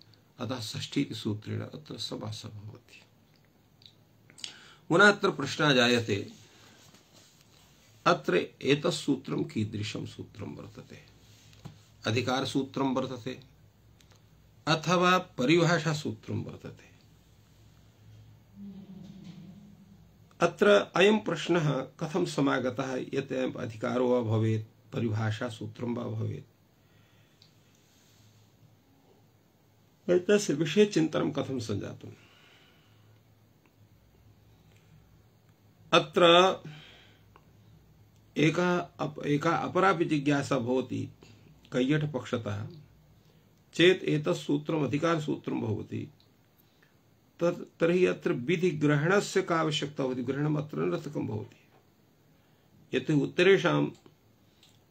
अतः षष्ठी सूत्रेण अत्र समासः भवति पुनः अत्र प्रश्न जायते अत्र एतत्सूत्रं कीदृशं सूत्रं वर्तते अधिकार अधिकारसूत्रं वर्तते अथवा परिभाषा परिभाषासूत्रं वर्तते अत्र अयं प्रश्नः कथं समागतः यत् अधिकारो वा भवेत् परिभाषासूत्रं वा भवेत् एतस्य विषये चिन्तनं कथं सञ्जातम् अत्र एका अप, एका अपरापि जिज्ञासा भवति कैयटपक्षतः चेत् एतत् सूत्रम् अधिकारसूत्रं भवति तत् तर्हि अत्र विधिग्रहणस्य का आवश्यकता भवति ग्रहणम् अत्र नर्थकं भवति यत् उत्तरेषां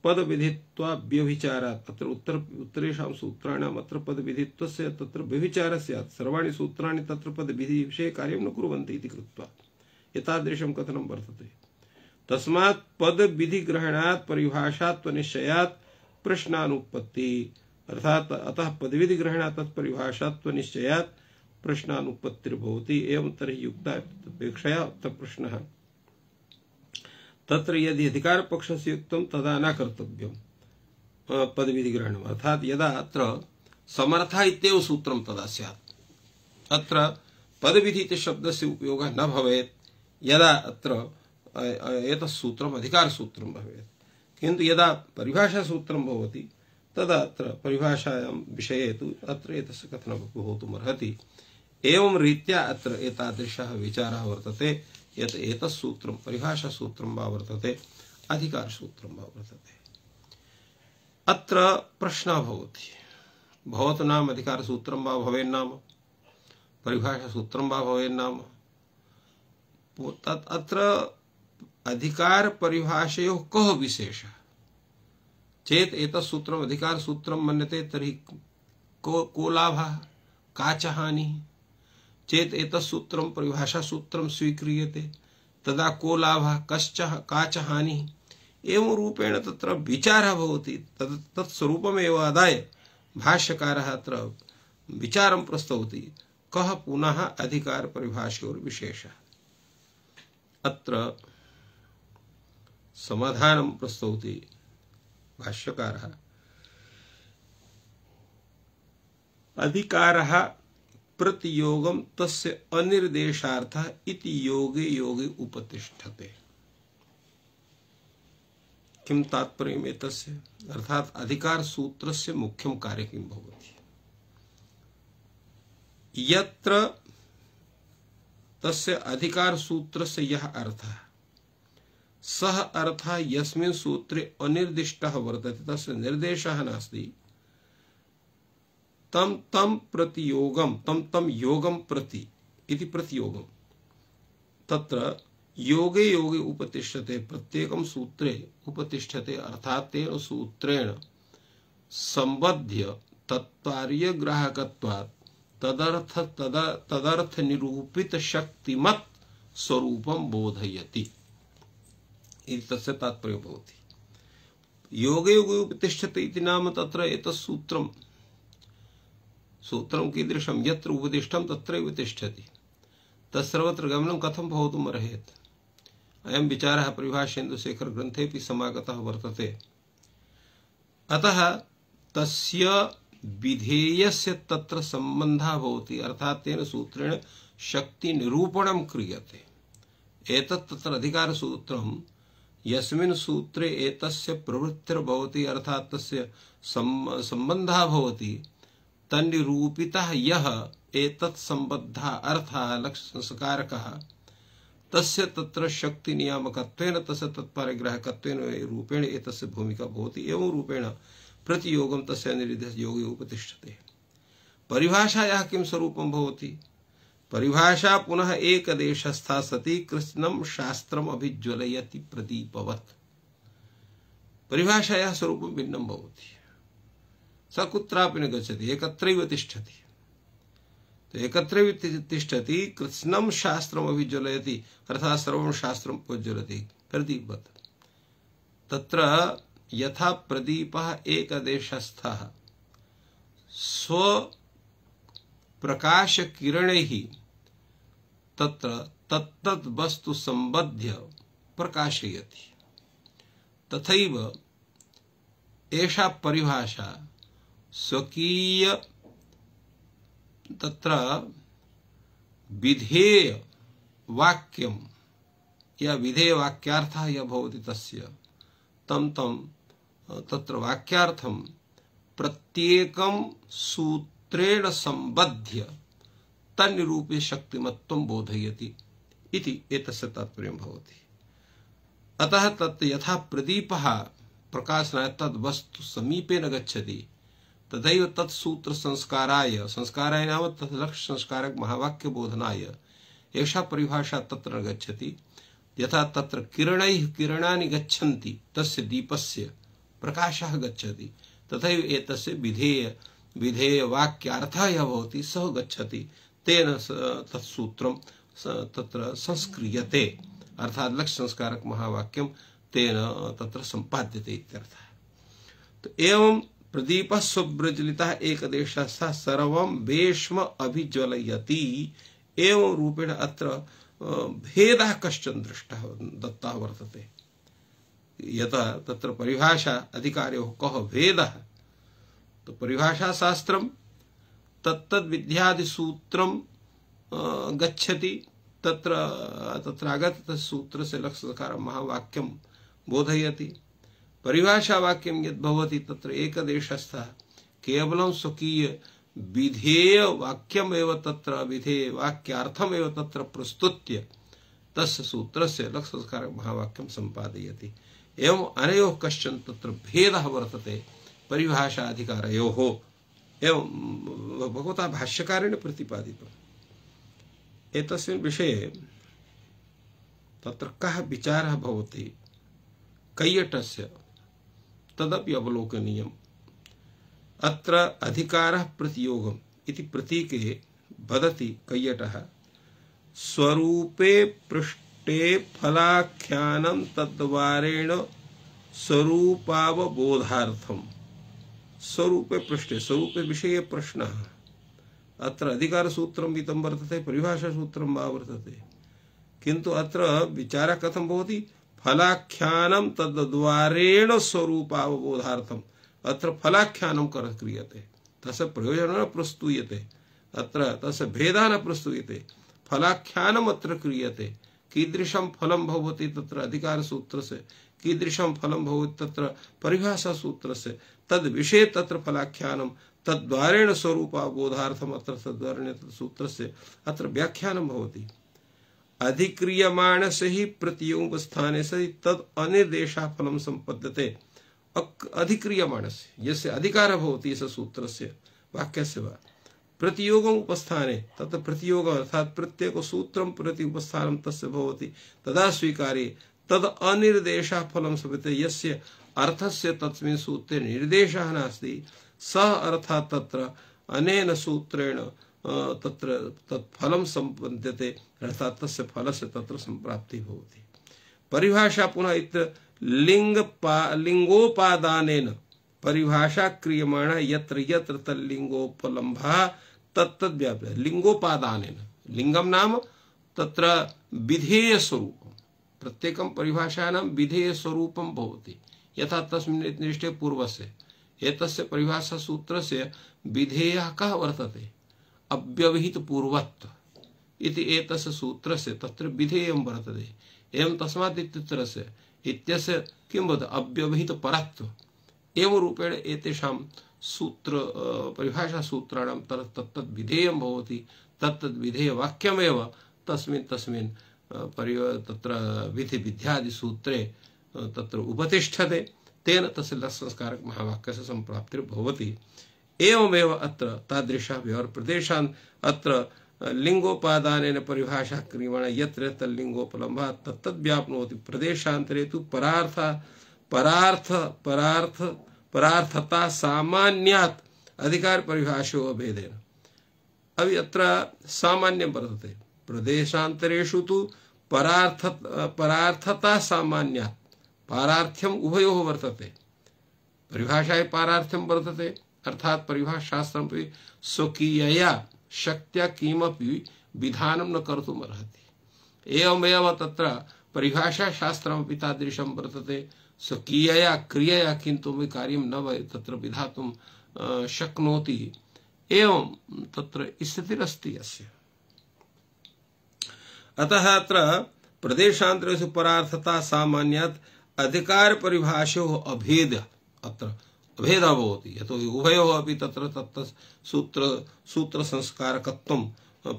पदविधित्वाव्यभिचारात् अत्र उत्तर उत्तरेषाम् सूत्राणाम् अत्र पदविधित्वस्य तत्र व्यभिचारः स्यात् सूत्राणि तत्र पदविधिविषये कार्यं न कुर्वन्ति इति कृत्वा एतादृशं कथनं वर्तते तस्मात् पदविधिग्रहणात् परिभाषात्वनिश्चयात् प्रश्नानुपत्ति अर्थात अतः पदविधि ग्रहणा तत्परिभाषात्व निश्चयात् प्रश्नानुपत्तिर्भवति एवं तरह युक्ता प्रश्न तत्र यदि अधिकार पक्ष से युक्तम तदा न कर्तव्यम पदविधि ग्रहण अर्थात यदा अत्र समर्था इत्येव सूत्रम तदा स्यात् अत्र पदविधि शब्दस्य उपयोगः न भवेत् यदा अत्र एतत् सूत्रम् अधिकारसूत्रं भवेत् किन्तु यदा परिभाषासूत्रं भवति तदा अत्र परिभाषायां विषये तु अत्र एतस्य कथनं भवितुमर्हति एवं रीत्या अत्र एतादृशः विचारः वर्तते यत् एतत् सूत्रं परिभाषासूत्रं वा वर्तते अधिकारसूत्रं वा वर्तते अत्र प्रश्नः भवति भवतु नाम अधिकारसूत्रं वा भवेन्नाम परिभाषासूत्रं वा भवेन्नाम अत्र अधिकार परिभाषयो कह विशेष चेत एक सूत्र अधिकार सूत्र मनते तरी को को लाभ का च चेत एक सूत्र परिभाषा सूत्र स्वीक्रीय तदा को लाभ कश्च का च एवं रूपेण तत्र विचार होती तत् तत्स्वरूपमेव आदाय भाष्यकारः अत्र विचार प्रस्तौती कह पुनः अधिकार विशेषः अत्र समाधान प्रस्तौति भाष्यकार अधिकार प्रतियोगं तस्य अनिर्देशार्थः इति योगे योगे उपतिष्ठते किम तात्पर्य तस्य अर्थात अधिकार सूत्रस्य मुख्यम कार्य किम भवति यत्र तस्य अधिकार सूत्र से यह अर्थ है सह अर्थ यस्मिन सूत्रे अनिर्दिष्ट वर्तते तस्य निर्देशः नास्ति तम तम प्रतियोगम तम तम योगम प्रति इति प्रतियोगम तत्र योगे योगे उपतिष्ठते प्रत्येक सूत्रे उपतिष्ठते अर्थात तेन सूत्रेण संबध्य तत्पर्य ग्राहकत्वात् तदर्थ तदा तदर्थ निरूपित शक्तिमत स्वरूपम बोधयति तस्य तात्पर्य भवति योगे योगे उपतिष्ठते इति नाम तत्र एतत्सूत्रम् सूत्रं कीदृशं यत्र उपदिष्टं तत्रैव तिष्ठति तत्सर्वत्र गमनं कथं भवितुमर्हेत् अयं विचारः परिभाषेन्दुशेखरग्रन्थेऽपि समागतः वर्तते अतः तस्य विधेयस्य तत्र संबंधः भवति अर्थात तेन सूत्रेण शक्ति निरूपणं क्रियते एतत् तत्र अधिकार सूत्रं यस्मिन् सूत्रे एतस्य प्रवृत्तिर्भवति अर्थात तस्य संबंधः भवति तन्निरूपितः यः एतत् सम्बद्धः अर्थः लक्ष्य संस्कारकः तस्य तत्र शक्ति नियामकत्वेन तस्य तत्परिग्राहकत्वेन रूपेण एतस्य भूमिका भवति एवं रूपेण प्रतियोगम तस्य निरिधस योग उपतिष्ठते परिभाषायाः किम स्वरूप होती परिभाषा पुनः एक देशस्था सती कृष्णम शास्त्र अभिज्वलयति प्रदीपवत परिभाषायाः स्वरूपं भिन्नं भवति स कुत्रापि न गति एकत्रैव तिष्ठति तो एकत्रैव तिष्ठति शास्त्र शास्त्रम् अर्थात सर्व शास्त्र शास्त्रम् प्रदीपवत तत्र यथा प्रदीप एक देशस्थ स्व प्रकाश किरण ही तत्र तत्त वस्तु संबद्ध प्रकाशयति तथैव एषा परिभाषा स्वकीय तत्र विधेय वाक्यम या विधेय वाक्यार्थः यह भवति तस्य तम तम तत्र वाक्यार्थम प्रत्येक सूत्रेण संबध्य तन्निरूपे शक्तिमत्व बोधयती इति एतस्य तात्पर्यं भवति अतः तत् यथा प्रदीप प्रकाशनाय तद वस्तु समीपे न गच्छति तथैव तत्सूत्र संस्काराय संस्काराय नाम तत्लक्ष्य संस्कारक महावाक्य बोधनाय एषा परिभाषा तत्र न गच्छति यथा तत्र किरणैः किरणानि गच्छन्ति तस्य दीपस्य प्रकाश गच्छति तथैव एतस्य विधेय विधेयवाक्यार्थः यः गच्छति तेन तत्सूत्रं तत्र संस्क्रियते अर्थात् लक्ष्य संस्कारक महावाक्यम तेन तत्र संपाद्यते तो एवं प्रदीप सुप्रज्वलिता एक देशस्थ सर्वं वेश्म अभिज्वलयति एवं रूपेण अत्र भेदः कश्चन दृष्टः दत्तः वर्तते यतः तत्र परिभाषा अधिकार्योः कः भेदः तो परिभाषाशास्त्रं तत्तद्विद्यादिसूत्रं गच्छति तत्र तत्रागत सूत्र से लक्ष्य सकार महावाक्यम बोधयति परिभाषावाक्यं यदि तत्र एक केवलं स्वकीय विधेय वाक्यमेव तत्र विधेय वाक्यार्थमेव तत्र प्रस्तुत्य तस्य सूत्रस्य लक्ष्य सकार महावाक्यम सम्पादयति एवं अनयो कश्चन तत्र भेद वर्तते परिभाषाधिकारयोः एवं भगवता भाष्यकारेण प्रतिपादित एतस्मिन् विषये तत्र कः विचारः भवति कैयटस्य तदपि अवलोकनीयम् अत्र अधिकारः प्रतियोगम् इति प्रतीके वदति कैयटः स्वरूपे पृष्ठ दृष्टे फलाख्यान तद्वारेण स्वरूपावबोधार्थम स्वरूप पृष्ठ स्वरूप विषय प्रश्न अत्र अधिकार सूत्र वर्त है परिभाषा सूत्र वर्त है किंतु अत्र विचार कथम भवति फलाख्यान तद्वारेण स्वरूपावबोधार्थम अत्र फलाख्यान कर से तस प्रयोजन न प्रस्तूयते अत्र तस भेदः न प्रस्तूयते फलाख्यानम अत्र क्रियते कीदृशम फलम भवती तत्र अधिकार सूत्र से कीदृशम फलम भवती तत्र परिभाषा सूत्र से तद विषय तत्र फलाख्यानम तद्वारेण स्वरूप बोधार्थम अत्र तद्वारेण सूत्र से अत्र व्याख्यानम भवती अधिक्रियमाण से ही प्रतियोग स्थान से तद अनिर्देशा फलम संपद्यते अधिक्रियमाण से जैसे अधिकार होती है सूत्र से वाक्य से वा प्रतियोगम उपस्थाने तत्र प्रतियोग अर्थात प्रत्येक सूत्र प्रति उपस्थानम तस्य भवति तदा स्वीकार्य तद अनिर्देशः फलं सविते यस्य अर्थस्य तस्मिन् सूत्रे निर्देशः नास्ति सः अर्थात् सूत्रेण तत्र तत्फलं सम्पद्यते अर्थात् तस्य फलस्य तत्र सम्प्राप्तिः भवति परिभाषा पुनः इत्र लिंग पा लिङ्गोपादानेन परिभाषा क्रियमाण यत्र यत्र तल्लिङ्गोपलम्भः तत्व्याप लिंगोपादान लिंगम नाम तत्र विधेय स्वरूप प्रत्येक परिभाषायां विधेय स्वरूप भवति यथा तस्मिन् पूर्व से एक परिभाषा सूत्रस्य विधेयः कः वर्तते अव्यवहित पूर्वत्व इति एतस्य सूत्रस्य तत्र विधेयं वर्तते एवं तस्मात् इत्यत्रस्य इत्यस्य किं वद अव्यवहित परत्व एवं रूपेण एतेषां सूत्र परिभाषा सूत्राणां तत्तद् विधेयं भवति तत्तद् विधेयवाक्यमेव तस्मिन् तस्मिन् परि तत्र विधिविद्यादिसूत्रे तत्र उपतिष्ठते तेन तस्य लस्संस्कारक महावाक्यस्य सम्प्राप्तिर्भवति एवमेव अत्र तादृशः व्यवहारप्रदेशान् अत्र लिङ्गोपादानेन परिभाषा क्रियमाण यत्र यत्र लिङ्गोपलम्बः तत्तद्व्याप्नोति प्रदेशान्तरे तु परार्थ परार्थ परार्थ परार्थता सामान्यात् अधिकार परिभाषो अभेदेन अभी अत्र सामान्यं वर्तते प्रदेशान्तरेषु तु परार्थ परार्थता सामान्यात् पारार्थ्यम उभयोः वर्तते परिभाषाय पारार्थ्यम वर्तते अर्थात परिभाषाशास्त्रम पे स्वकीयया शक्त्या किमपि विधानं न कर्तुम् अर्हति एवमेव तत्र परिभाषाशास्त्रमपि तादृशं वर्तते स्वकीयया क्रियया किंतु भी कार्य न वे त्र विधा शक्नोति एवं तत्र स्थितिरस्ति अस्य अतः अत्र प्रदेशांतरेषु परार्थता सामान्यात् अधिकार परिभाषो अभेद अत्र अभेद भवति यतोहि उभयोः अपि तत्र तत्र सूत्र सूत्रसंस्कारकत्वं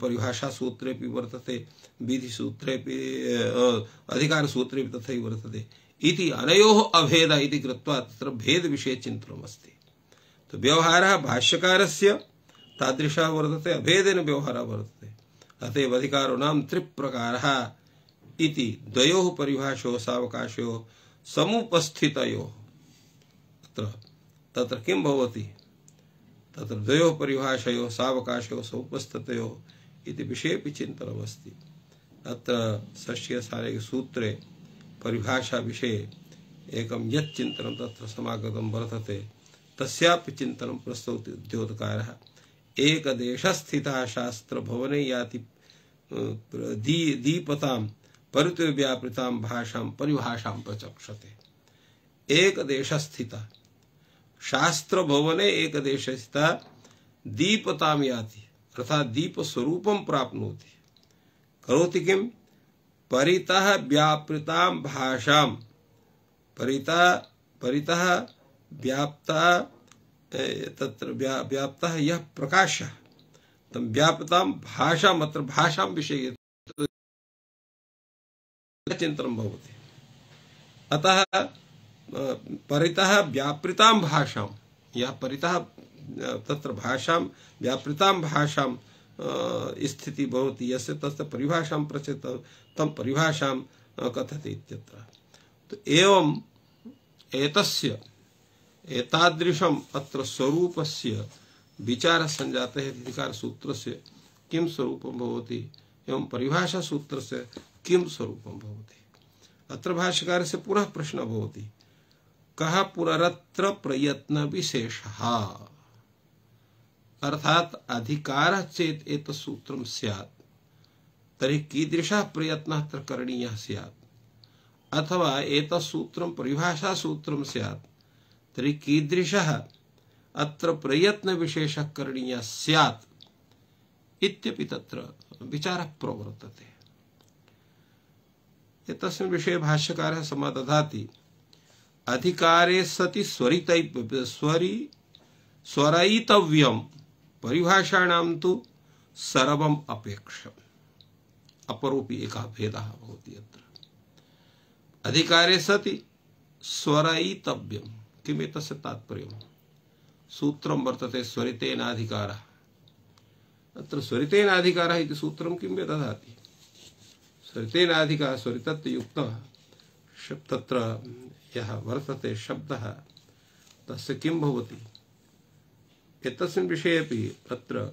परिभाषासूत्रेऽपि वर्तते विधिसूत्रेऽपि अधिकारसूत्रेऽपि तथैव वर्तते इति अनयो अभेद इति कृत्वा तत्र भेदविषये चिन्तनमस्ति तो व्यवहारः भाष्यकारस्य तादृशः वर्तते अभेदेन व्यवहारः वर्तते अतएव अधिकारो नाम त्रिप्रकार इति द्वयोः परिभाषयोः सावकाशयोः समुपस्थितयोः तत्र तत्र किं भवति तत्र द्वयोः परिभाषयोः सावकाशयोः समुपस्थितयोः इति विषयेपि चिन्तनमस्ति अत्र षष्ठ्यसारे सूत्रे परिभाषा विषये एकं यत् चिन्तनं तत्र समागतं वर्तते तस्यापि चिन्तनं एक स्थिता एकदेशस्थितः शास्त्रभवने याति दी दीपता परितुव्यापृतां भाषा परिभाषा प्रचक्षते एक एकदेशस्थितः शास्त्रभवने स्थिता दीपता याति अर्थात दीपस्वरूप स्वरूपम प्राप्त होती करोति किम परितः व्यापृता भाषा परितः परितः व्याप्ता तत्र व्या, व्याप्तः यः अतः परितः व्यापृतां भाषा यः परितः तत्र भाषा व्यापृतां भाषां स्थिति बहुत यस्य तस्य परिभाषा प्रचित तं परिभाषां कथते तो एवं एतस्य एतादृशम अत्र स्वरूपस्य विचार संजाते है अधिकार सूत्र से किम स्वरूप भवति एवं परिभाषा सूत्र से किम स्वरूप भवति अत्र भाष्यकार से पुनः प्रश्न भवति कहा पुनरत्र प्रयत्न विशेष अर्थात अधिकार चेत एक सूत्र स्यात् तर्हि कीदृशः प्रयत्नः अत्र करणीयः स्यात् अथवा एतत्सूत्रं सूत्र स्यात् तर्हि कीदृशः अत्र प्रयत्नविशेषः करणीयः स्यात् इत्यपि तत्र विचारः प्रवर्तते एतस्मिन् विषय भाष्यकार समादधाति अधिकारे सति स्वरित स्वरी स्वरयितव्यम परिभाषाणां तो सर्वम् अपेक्षम् अपरूपी एक भेद होती अत्र अधिकारे सति स्वरयितव्यम किम एतस्य तात्पर्यम सूत्रम वर्तते स्वरितेनाधिकार अत्र स्वरितेनाधिकार इति सूत्रं किं व्यदधाति स्वरितेनाधिकारः स्वरितत्वयुक्तः शब् तत्र यः वर्तते शब्दः तस्य किं भवति एतस्मिन् विषये अपि अत्र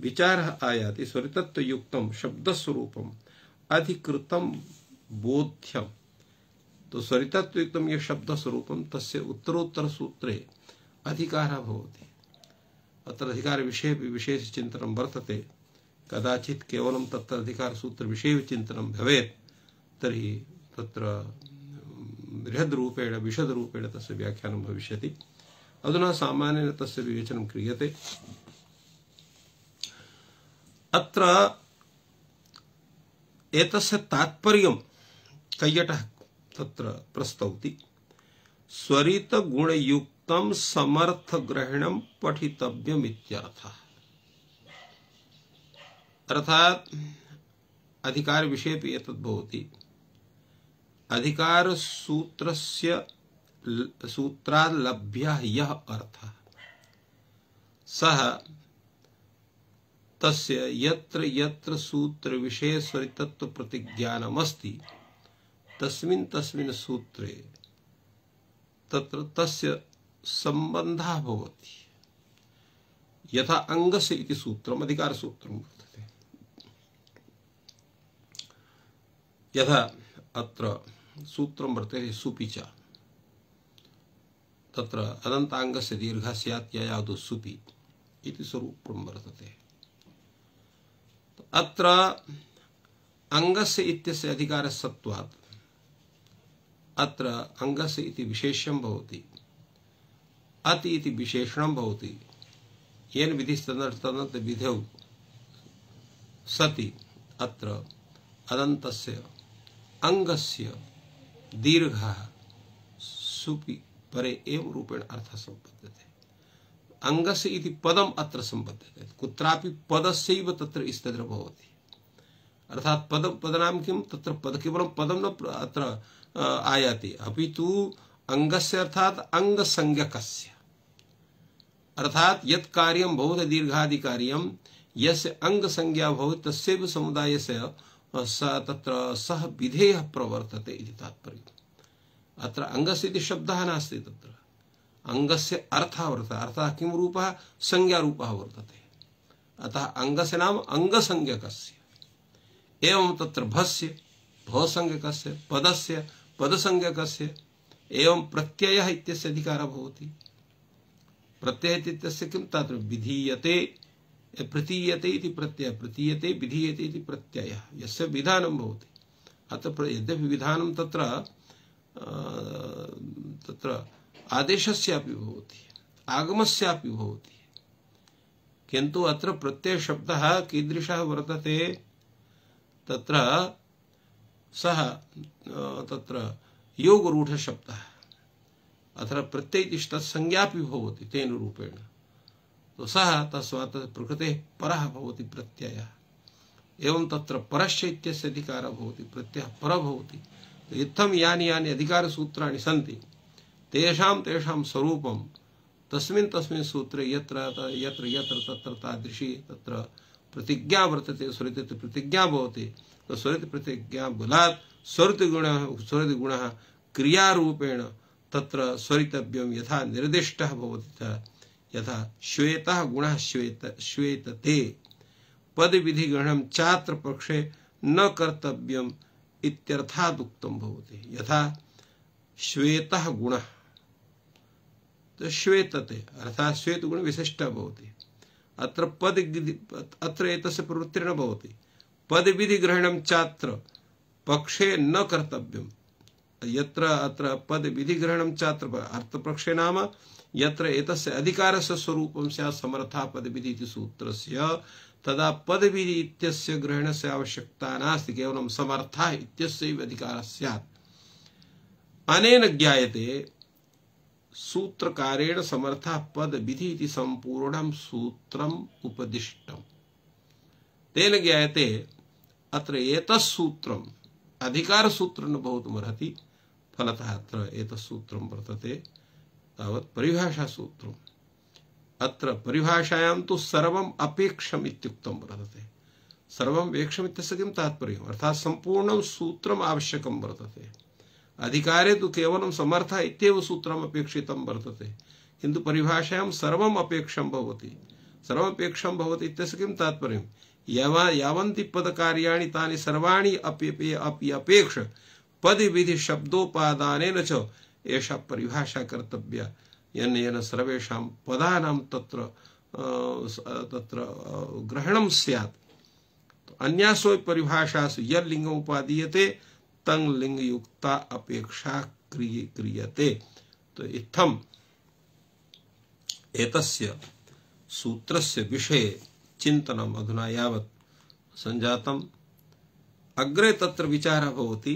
विचार आयाति स्वरितत्व युक्तम शब्द स्वरूपम अधिकृतम बोध्यम तो स्वरितत्व युक्तम ये शब्द स्वरूपम तस्य उत्तरोत्तर सूत्रे अधिकार भवति अत्र अधिकार विषय विशेष चिंतन वर्तते कदाचित केवल तत्र अधिकार सूत्र विषय चिंतन भवेत् तरी तत्र बृहद् रूपेण विशद रूपेण तस्य व्याख्यानं भविष्यति अधुना सामान्येन तस्य विवेचनं क्रियते अत्र एतस्य तात्पर्यं कैयटः तत्र प्रस्तौति स्वरित गुणयुक्तं समर्थ ग्रहणं पठितव्यम् इत्यर्थः अर्थात अधिकार विषय पे एतद् भवति अधिकार सूत्रस्य सूत्रात् लभ्यः यः अर्थः सः तस्य यत्र यत्र सूत्र विशेष स्वरितत्व प्रतिज्ञानमस्ति तस्मिन् तस्मिन् सूत्रे तत्र तस्य संबंधा भवति यथा अंगस्य इति सूत्रम अधिकार सूत्रम वर्तते यथा अत्र सूत्रम वर्तते सुपिचा तत्र अनन्ताङ्गस्य दीर्घस्यात् ययादु सुपि इति स्वरूपं वर्तते है अत्र अंगस्य इत्यस्य अधिकारसत्वात् अत्र अंगस्य इति विशेष्यं भवति अति इति विशेषणं भवति येन विधिस्तदर्तनत विधौ सति अत्र अदन्तस्य अंगस्य दीर्घः सुपि परे एवं रूपेण अर्थः सम्पद्यते अंगस इति पदम अत्र संबद्ध कुत्रापि पदस्यैव तत्र स्थिर भवति अर्थात पद पदनाम किम तत्र पद केवलं पदम न अत्र आयाति अपितु अंगस्य अर्थात अंग संज्ञकस्य अर्थात यत् कार्यम बहुत दीर्घादि कार्यम यस्य अंग संज्ञा भवति तस्यैव समुदायस्य तत्र सह विधेयः प्रवर्तते इति तात्पर्यम् अत्र अंगस्य इति शब्दः नास्ति तत्र अंग से अंगस्य अर्थः वर्तते अर्थः किं रूपः संज्ञारूपः वर्तते अतः अंग से नाम अंग संज्ञक एवं तत्र भस्य भवसंज्ञकस्य पद पदसंज्ञकस्य एवं प्रत्ययः इत्यस्य अधिकारः भवति प्रत्ययः इत्यस्य किं तत्र विधीयते प्रतीयते इति प्रत्यय प्रतीयते विधीयते इति प्रत्ययः यस्य विधानं भवति अतः यद्यपि विधानं तत्र तत्र आदेश भवति आगमस्यापि भवति किन्तु अत्र प्रत्ययशब्दः कीदृशः वर्तते तत्र सः तत्र योगरूढशब्दः अत्र प्रत्ययतिष्ठत्संज्ञापि भवति तेन रूपेण तो सह तस्मात् प्रकृतेः परः भवति प्रत्ययः एवं तत्र परश्च इत्यस्य अधिकारः भवति प्रत्ययः परः भवति तो इत्थं यानि यानि सन्ति तेषाम तेषाम स्वरूपम तस्मिन तस्मिन सूत्र यत्र यत्र यत्र तत्र तादृशी तत्र प्रतिज्ञा वर्तते स्वरित प्रतिज्ञा बहुत तो स्वरित प्रतिज्ञा स्वरित बलात् स्वरितगुणः स्वरितगुणः क्रियारूपेण तत्र स्वरितव्यम यथा निर्दिष्ट बहुत यथा श्वेत गुण श्वेत श्वेतते पदविधिग्रहणं चात्र पक्षे न कर्तव्यम् इत्यर्थादुक्तं बहुत यथा श्वेत गुणः तो श्वेतते अर्थात श्वेत गुण विशिष्ट भवति अत्र पद अत्र एतस्य प्रवृत्तिर्न भवति पद विधि ग्रहणम चात्र पक्षे न कर्तव्यम यत्र अत्र पद विधि ग्रहणम चात्र अर्थ पक्षे नाम यत्र एतस्य अधिकारस्य स्वरूपं स्यात् समर्था पद विधि इति सूत्रस्य तदा पद विधि इत्यस्य ग्रहणस्य आवश्यकता नास्ति केवलं समर्थः इत्यस्यैव अधिकारः स्यात् अनेन ज्ञायते सूत्रकारेण समर्थ पद विधि संपूर्ण सूत्र उपदिष्ट तेन ज्ञायते अत्र एतस्सूत्रम अधिकार सूत्र न बहुत मरहति फलतः अत्र एतस्सूत्रम वर्तते तावत् परिभाषा सूत्रम अत्र परिभाषायां तु सर्वम अपेक्षम इत्युक्तं वर्तते सर्वम वेक्षम इत्यस्य किं तात्पर्यम् अर्थात् सम्पूर्णं सूत्रम् आवश्यकं वर्तते अधिकारे तु केवलं समर्थ इत्येव सूत्रम् वर्त है किन्तु परिभाषायां सर्वम् अपेक्षं किं तात्पर्यं यव यावन्ति पदकार्याणि तानि सर्वाणि अपि अपि अपेक्ष पदविधिशब्दोपादानेन च एषा परिभाषा कर्तव्या येन येन सर्वेषां पदानां तत्र तत्र ग्रहणं स्यात् अन्यासु परिभाषासु यल्लिङ्गमुपादीयते तंग लिंग युक्ता अपेक्षा क्रिय क्रियते तो इत्थम एतस्य सूत्रस्य विषय चिंतन अधुना यावत सञ्जातम् अग्रे तत्र विचार भवति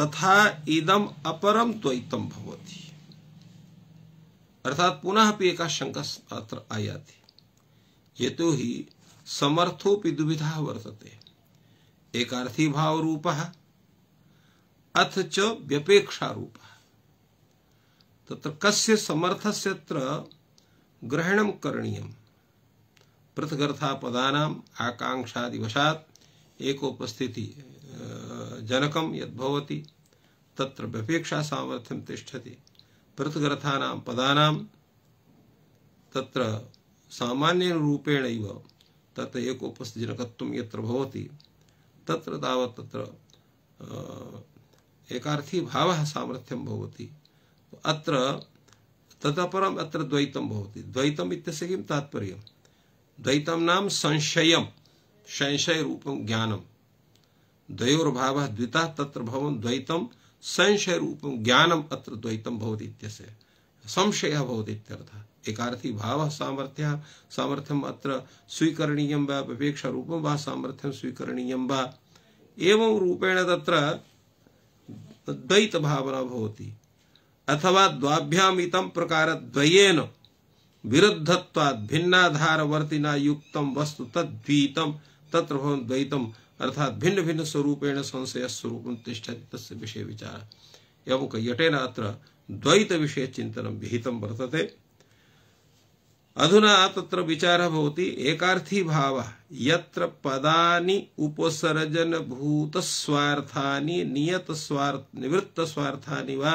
तथा इदम अपरम द्वैतम भवति अर्थात पुनः भी एक शंका अत्र आयाति ये तो ही समर्थोपि दुविधा वर्तते है एक अर्थी भाव रूप अथ च व्यपेक्षा रूप तो तत्र कस्य समर्थ से समर्थस्य ग्रहणं करणीयं पृथगर्थापदानाम् एक उपस्थिति जनकं यदि तत्र व्यपेक्षा सामर्थ्यं तिष्ठति पृथगर्थानां पदा तत्र सामान्य रूपेण तत्र एक एकोपस्थजनकत्वं यत्र भवति तत्र तावत् तत्र एकार्थी भावः सामर्थ्यं भवति अत्र ततः परम् अत्र द्वैतं भवति द्वैतम् इत्यस्य किं तात्पर्यं द्वैतं नाम संशयं संशयरूपं ज्ञानं द्वयोर्भावः द्वितः तत्र भवन् द्वैतं संशयरूपं ज्ञानम् अत्र द्वैतं भवति इत्यस्य संशयः भवति इत्यर्थः एकार्थी भाव सामर्थ्य सामर्थ्यम अत्र स्वीकरणीय वा रूप रूपम सामर्थ्यम स्वीकरणीय एवं रूपेण तत्र द्वैत भावना होती अथवा द्वाभ्याम इतम प्रकार द्वयेन विरुद्धत्वाद भिन्नाधार वर्तिना युक्त वस्तु तद्वीतम तत्र द्वैतम अर्थात भिन्न भिन्न स्वरूपेण संशय स्वरूप तिष्ठति तस्य विषय विचार एवं कयटेन अत्र द्वैत विषय चिंतन विहित वर्तते अधुना तत्र विचारः भवति एकार्थी भावः यत्र पदानि उपसर्जनभूतस्वार्थानि नियतस्वार्थ निवृत्तस्वार्थानि वा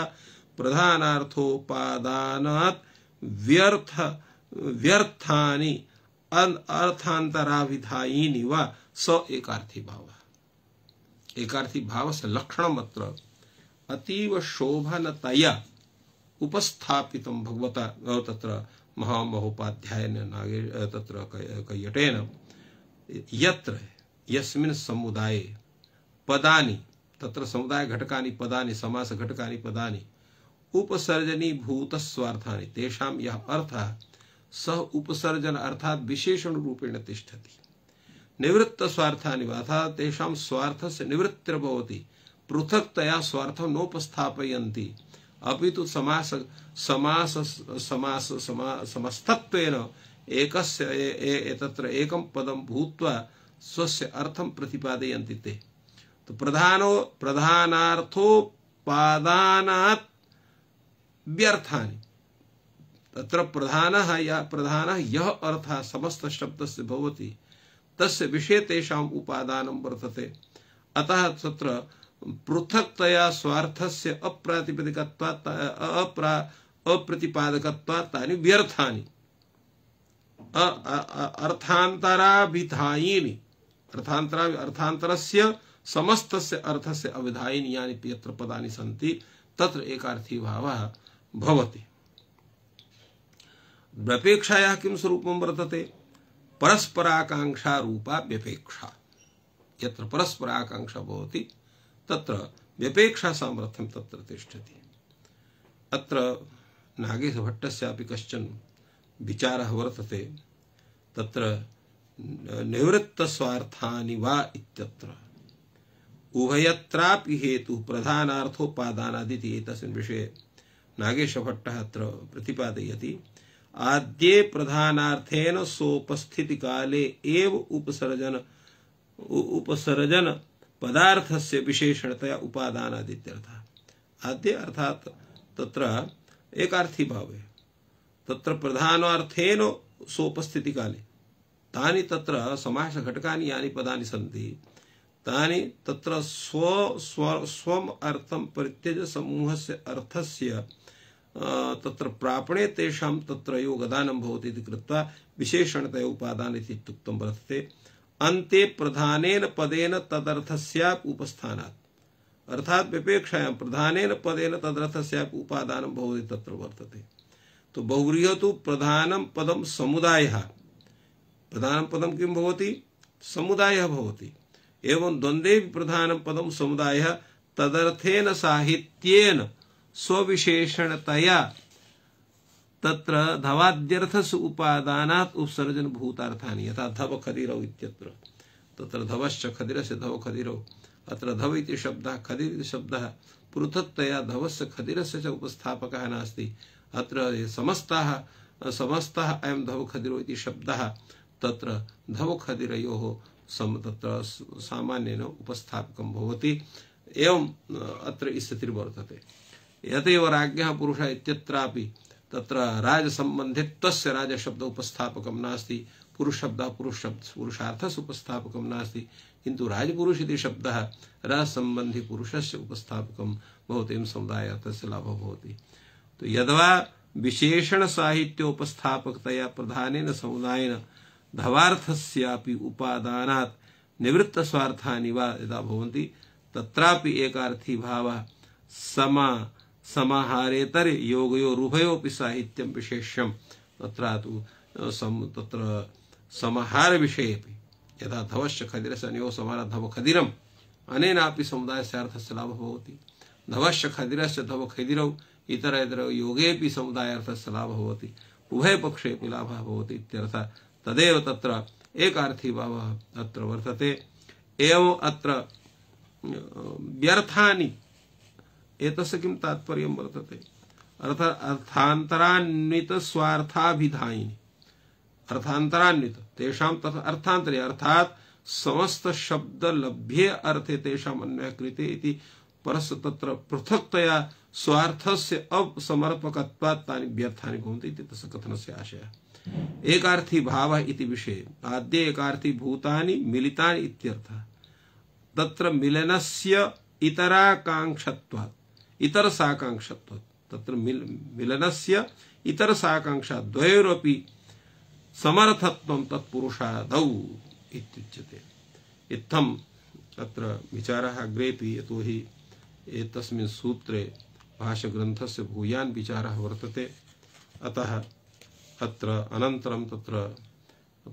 प्रधानार्थोपादानात् व्यर्थ व्यर्थानि अर्थान्तराविधायीनि वा स एकार्थी भाव एकार्थी भावस्य लक्षणमत्र अतीव शोभनतया उपस्थापितं भगवता तत्र महामहोपाध्याय नागे तत्र कैयटेन यत्र यस्मिन् समुदाये पदानि तत्र समुदाय घटकानि पदानि समास घटकानि पदानि उपसर्जनी भूत स्वार्थानि तेषां यः अर्थः सह उपसर्जन अर्थात विशेषण रूपेण तिष्ठति निवृत्त स्वार्थानि वाथा तेषां स्वार्थस्य निवृत्तिर्भवति पृथक्तया स्वार्थं नोपस्थापयन्ति अभी तो समास समास समास समस्तत्व एकस्य एतत्र एकम पदम भूत्वा स्वस्य अर्थम प्रतिपादयन्ति ते तो प्रधानो प्रधानार्थोपादानात् व्यर्थानि तत्र प्रधानः या प्रधानः यः अर्थः समस्तशब्दस्य भवति तस्य विषये तेषाम् उपादानं वर्तते अतः तत्र पृथक्तया स्वार्थस्य से अप्रा व्यर्था तानि व्यर्थानि अर्थान्तराभिधायिनि अर्थान्तरा अर्थान्तरस्य समस्तस्य अर्थस्य अभिधायिनि यानि यत्र पदानि सन्ति तत्र एकार्थीभावः भवति व्यपेक्षायाः किं स्वरूपं वर्तते व्यपेक्षा यत्र परस्पराकांक्षा भवति तत्र सामर्थ्यम तत्र तिष्ठति अत्र नागेशभट्टस्यापि कश्चन विचारः वर्तते तत्र निवृत्तस्वार्थानि वा इत्यत्र उभयत्रापि हेतु प्रधानार्थोपादानादिति एतस्मिन् विषये नागेशभट्टः अत्र प्रतिपादयति आद्ये प्रधानार्थेन सोपस्थितिकाले एव उपसर्जन उपसर्जन पदार्थ से विशेषणतया उपादान आदित्यर्थ आद्य अर्थात तत्र एक अर्थी भाव है तत्र प्रधान प्रधानार्थेन सोपस्थिति काले तानी तत्र समास घटका यानी पदानि सन्ति तानी तत्र स्व स्व स्व अर्थम परित्यज समूह समूहस्य अर्थस्य तत्र प्रापणे तेषां तत्र योगदानं भवति इति कृत्वा विशेषणतया उपादान इति वर्तते अन्ते प्रधानेन पदेन तदर्थस्याप उपस्थानात् अर्थात विपेक्षायाम प्रधानेन पदेन तदर्थस्याप उपादान बहुवरी तत्र वर्तते तो बहुव्रीह तो प्रधानम पदम समुदाय प्रधानम पदम किम भवति समुदाय भवति एवं द्वंद्वे प्रधानम पदम समुदाय तदर्थेन साहित्येन स्वविशेषणतया तत्र धवाद्यर्थस्य उपादानात् उपसर्जन भूतार्थानि यथा धव खदिरौ इत्यत्र तत्र धवश्च खदिरस्य धव खदिरौ अत्र धव इति शब्दः खदिर इति शब्दः पृथक्तया धवस्य खदिरस्य च उपस्थापकः नास्ति अत्र समस्ताः समस्ताः अयं धव खदिरो इति शब्दः तत्र धव खदिरयोः सम तत्र सामान्येन उपस्थापकं भवति एवम् अत्र स्थितिर्वर्तते यतैव राज्ञः पुरुषः इत्यत्रापि तत्र राज राजसम्बन्धित्वस्य राजशब्द उपस्थापकं नास्ति पुरुषशब्दः पुरुषशब्द पुरुषार्थस्य उपस्थापकं नास्ति किन्तु राजपुरुष इति शब्दः रसम्बन्धिपुरुषस्य उपस्थापकं भवति समुदाय समुदायार्थस्य लाभः भवति तो यद्वा विशेषणसाहित्योपस्थापकतया प्रधानेन समुदायेन धवार्थस्यापि उपादानात् निवृत्तस्वार्थानि वा यदा भवन्ति तत्रापि एकार्थी भावः समा समाहारेतर योगयो रूहयोपि साहित्यं विशेष्यं तत्र तु सम तत्र समाहारविषयेपि यथा धवश्च खदिरस्य अनयो समारा धव खदिरम् अनेनापि समुदायस्य अर्थस्य लाभः भवति धवश्च खदिरस्य धव खदिरौ इतर इतर योगेपि समुदायार्थस्य लाभ होती उभयपक्षेपि लाभः भवति इत्यर्थः तदेव तत्र एकार्थीभावः अत्र वर्तते एवम् अत्र व्यर्थानि एतस्य किं तात्पर्यं वर्तते अर्थ अर्थान्तरान्वित स्वार्थाभिधायिनि अर्थान्तरान्वित तेषां तथा अर्थान्तरे अर्थात समस्त शब्द लभ्ये अर्थे तेषाम् अन्वय कृते इति परस्य तत्र पृथक्तया स्वार्थस्य अपसमर्पकत्वात् तानि व्यर्थानि भवन्ति इति तस्य कथनस्य आशयः एकार्थी भावः इति आद्य एकार्थी भूतानि मिलितानि इत्यर्थः तत्र मिलनस्य इतराकाङ्क्षत्वात् इतर साकांक्ष तत्र मिल, मिलनस्य इतर साकांक्षा द्वयोरपि समर्थत्वं तत्पुरुषादौ इत्युच्यते इत्थं तत्र विचारः अग्रेपि यतो हि एतस्मिन् सूत्रे भाष्यग्रन्थस्य भूयान् विचारः वर्तते अतः अत्र अनन्तरं तत्र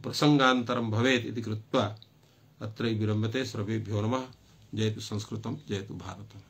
प्रसङ्गान्तरं भवेत् इति कृत्वा अत्रैव विरम्यते सर्वेभ्यो नमः जयतु संस्कृतं जयतु भारतम्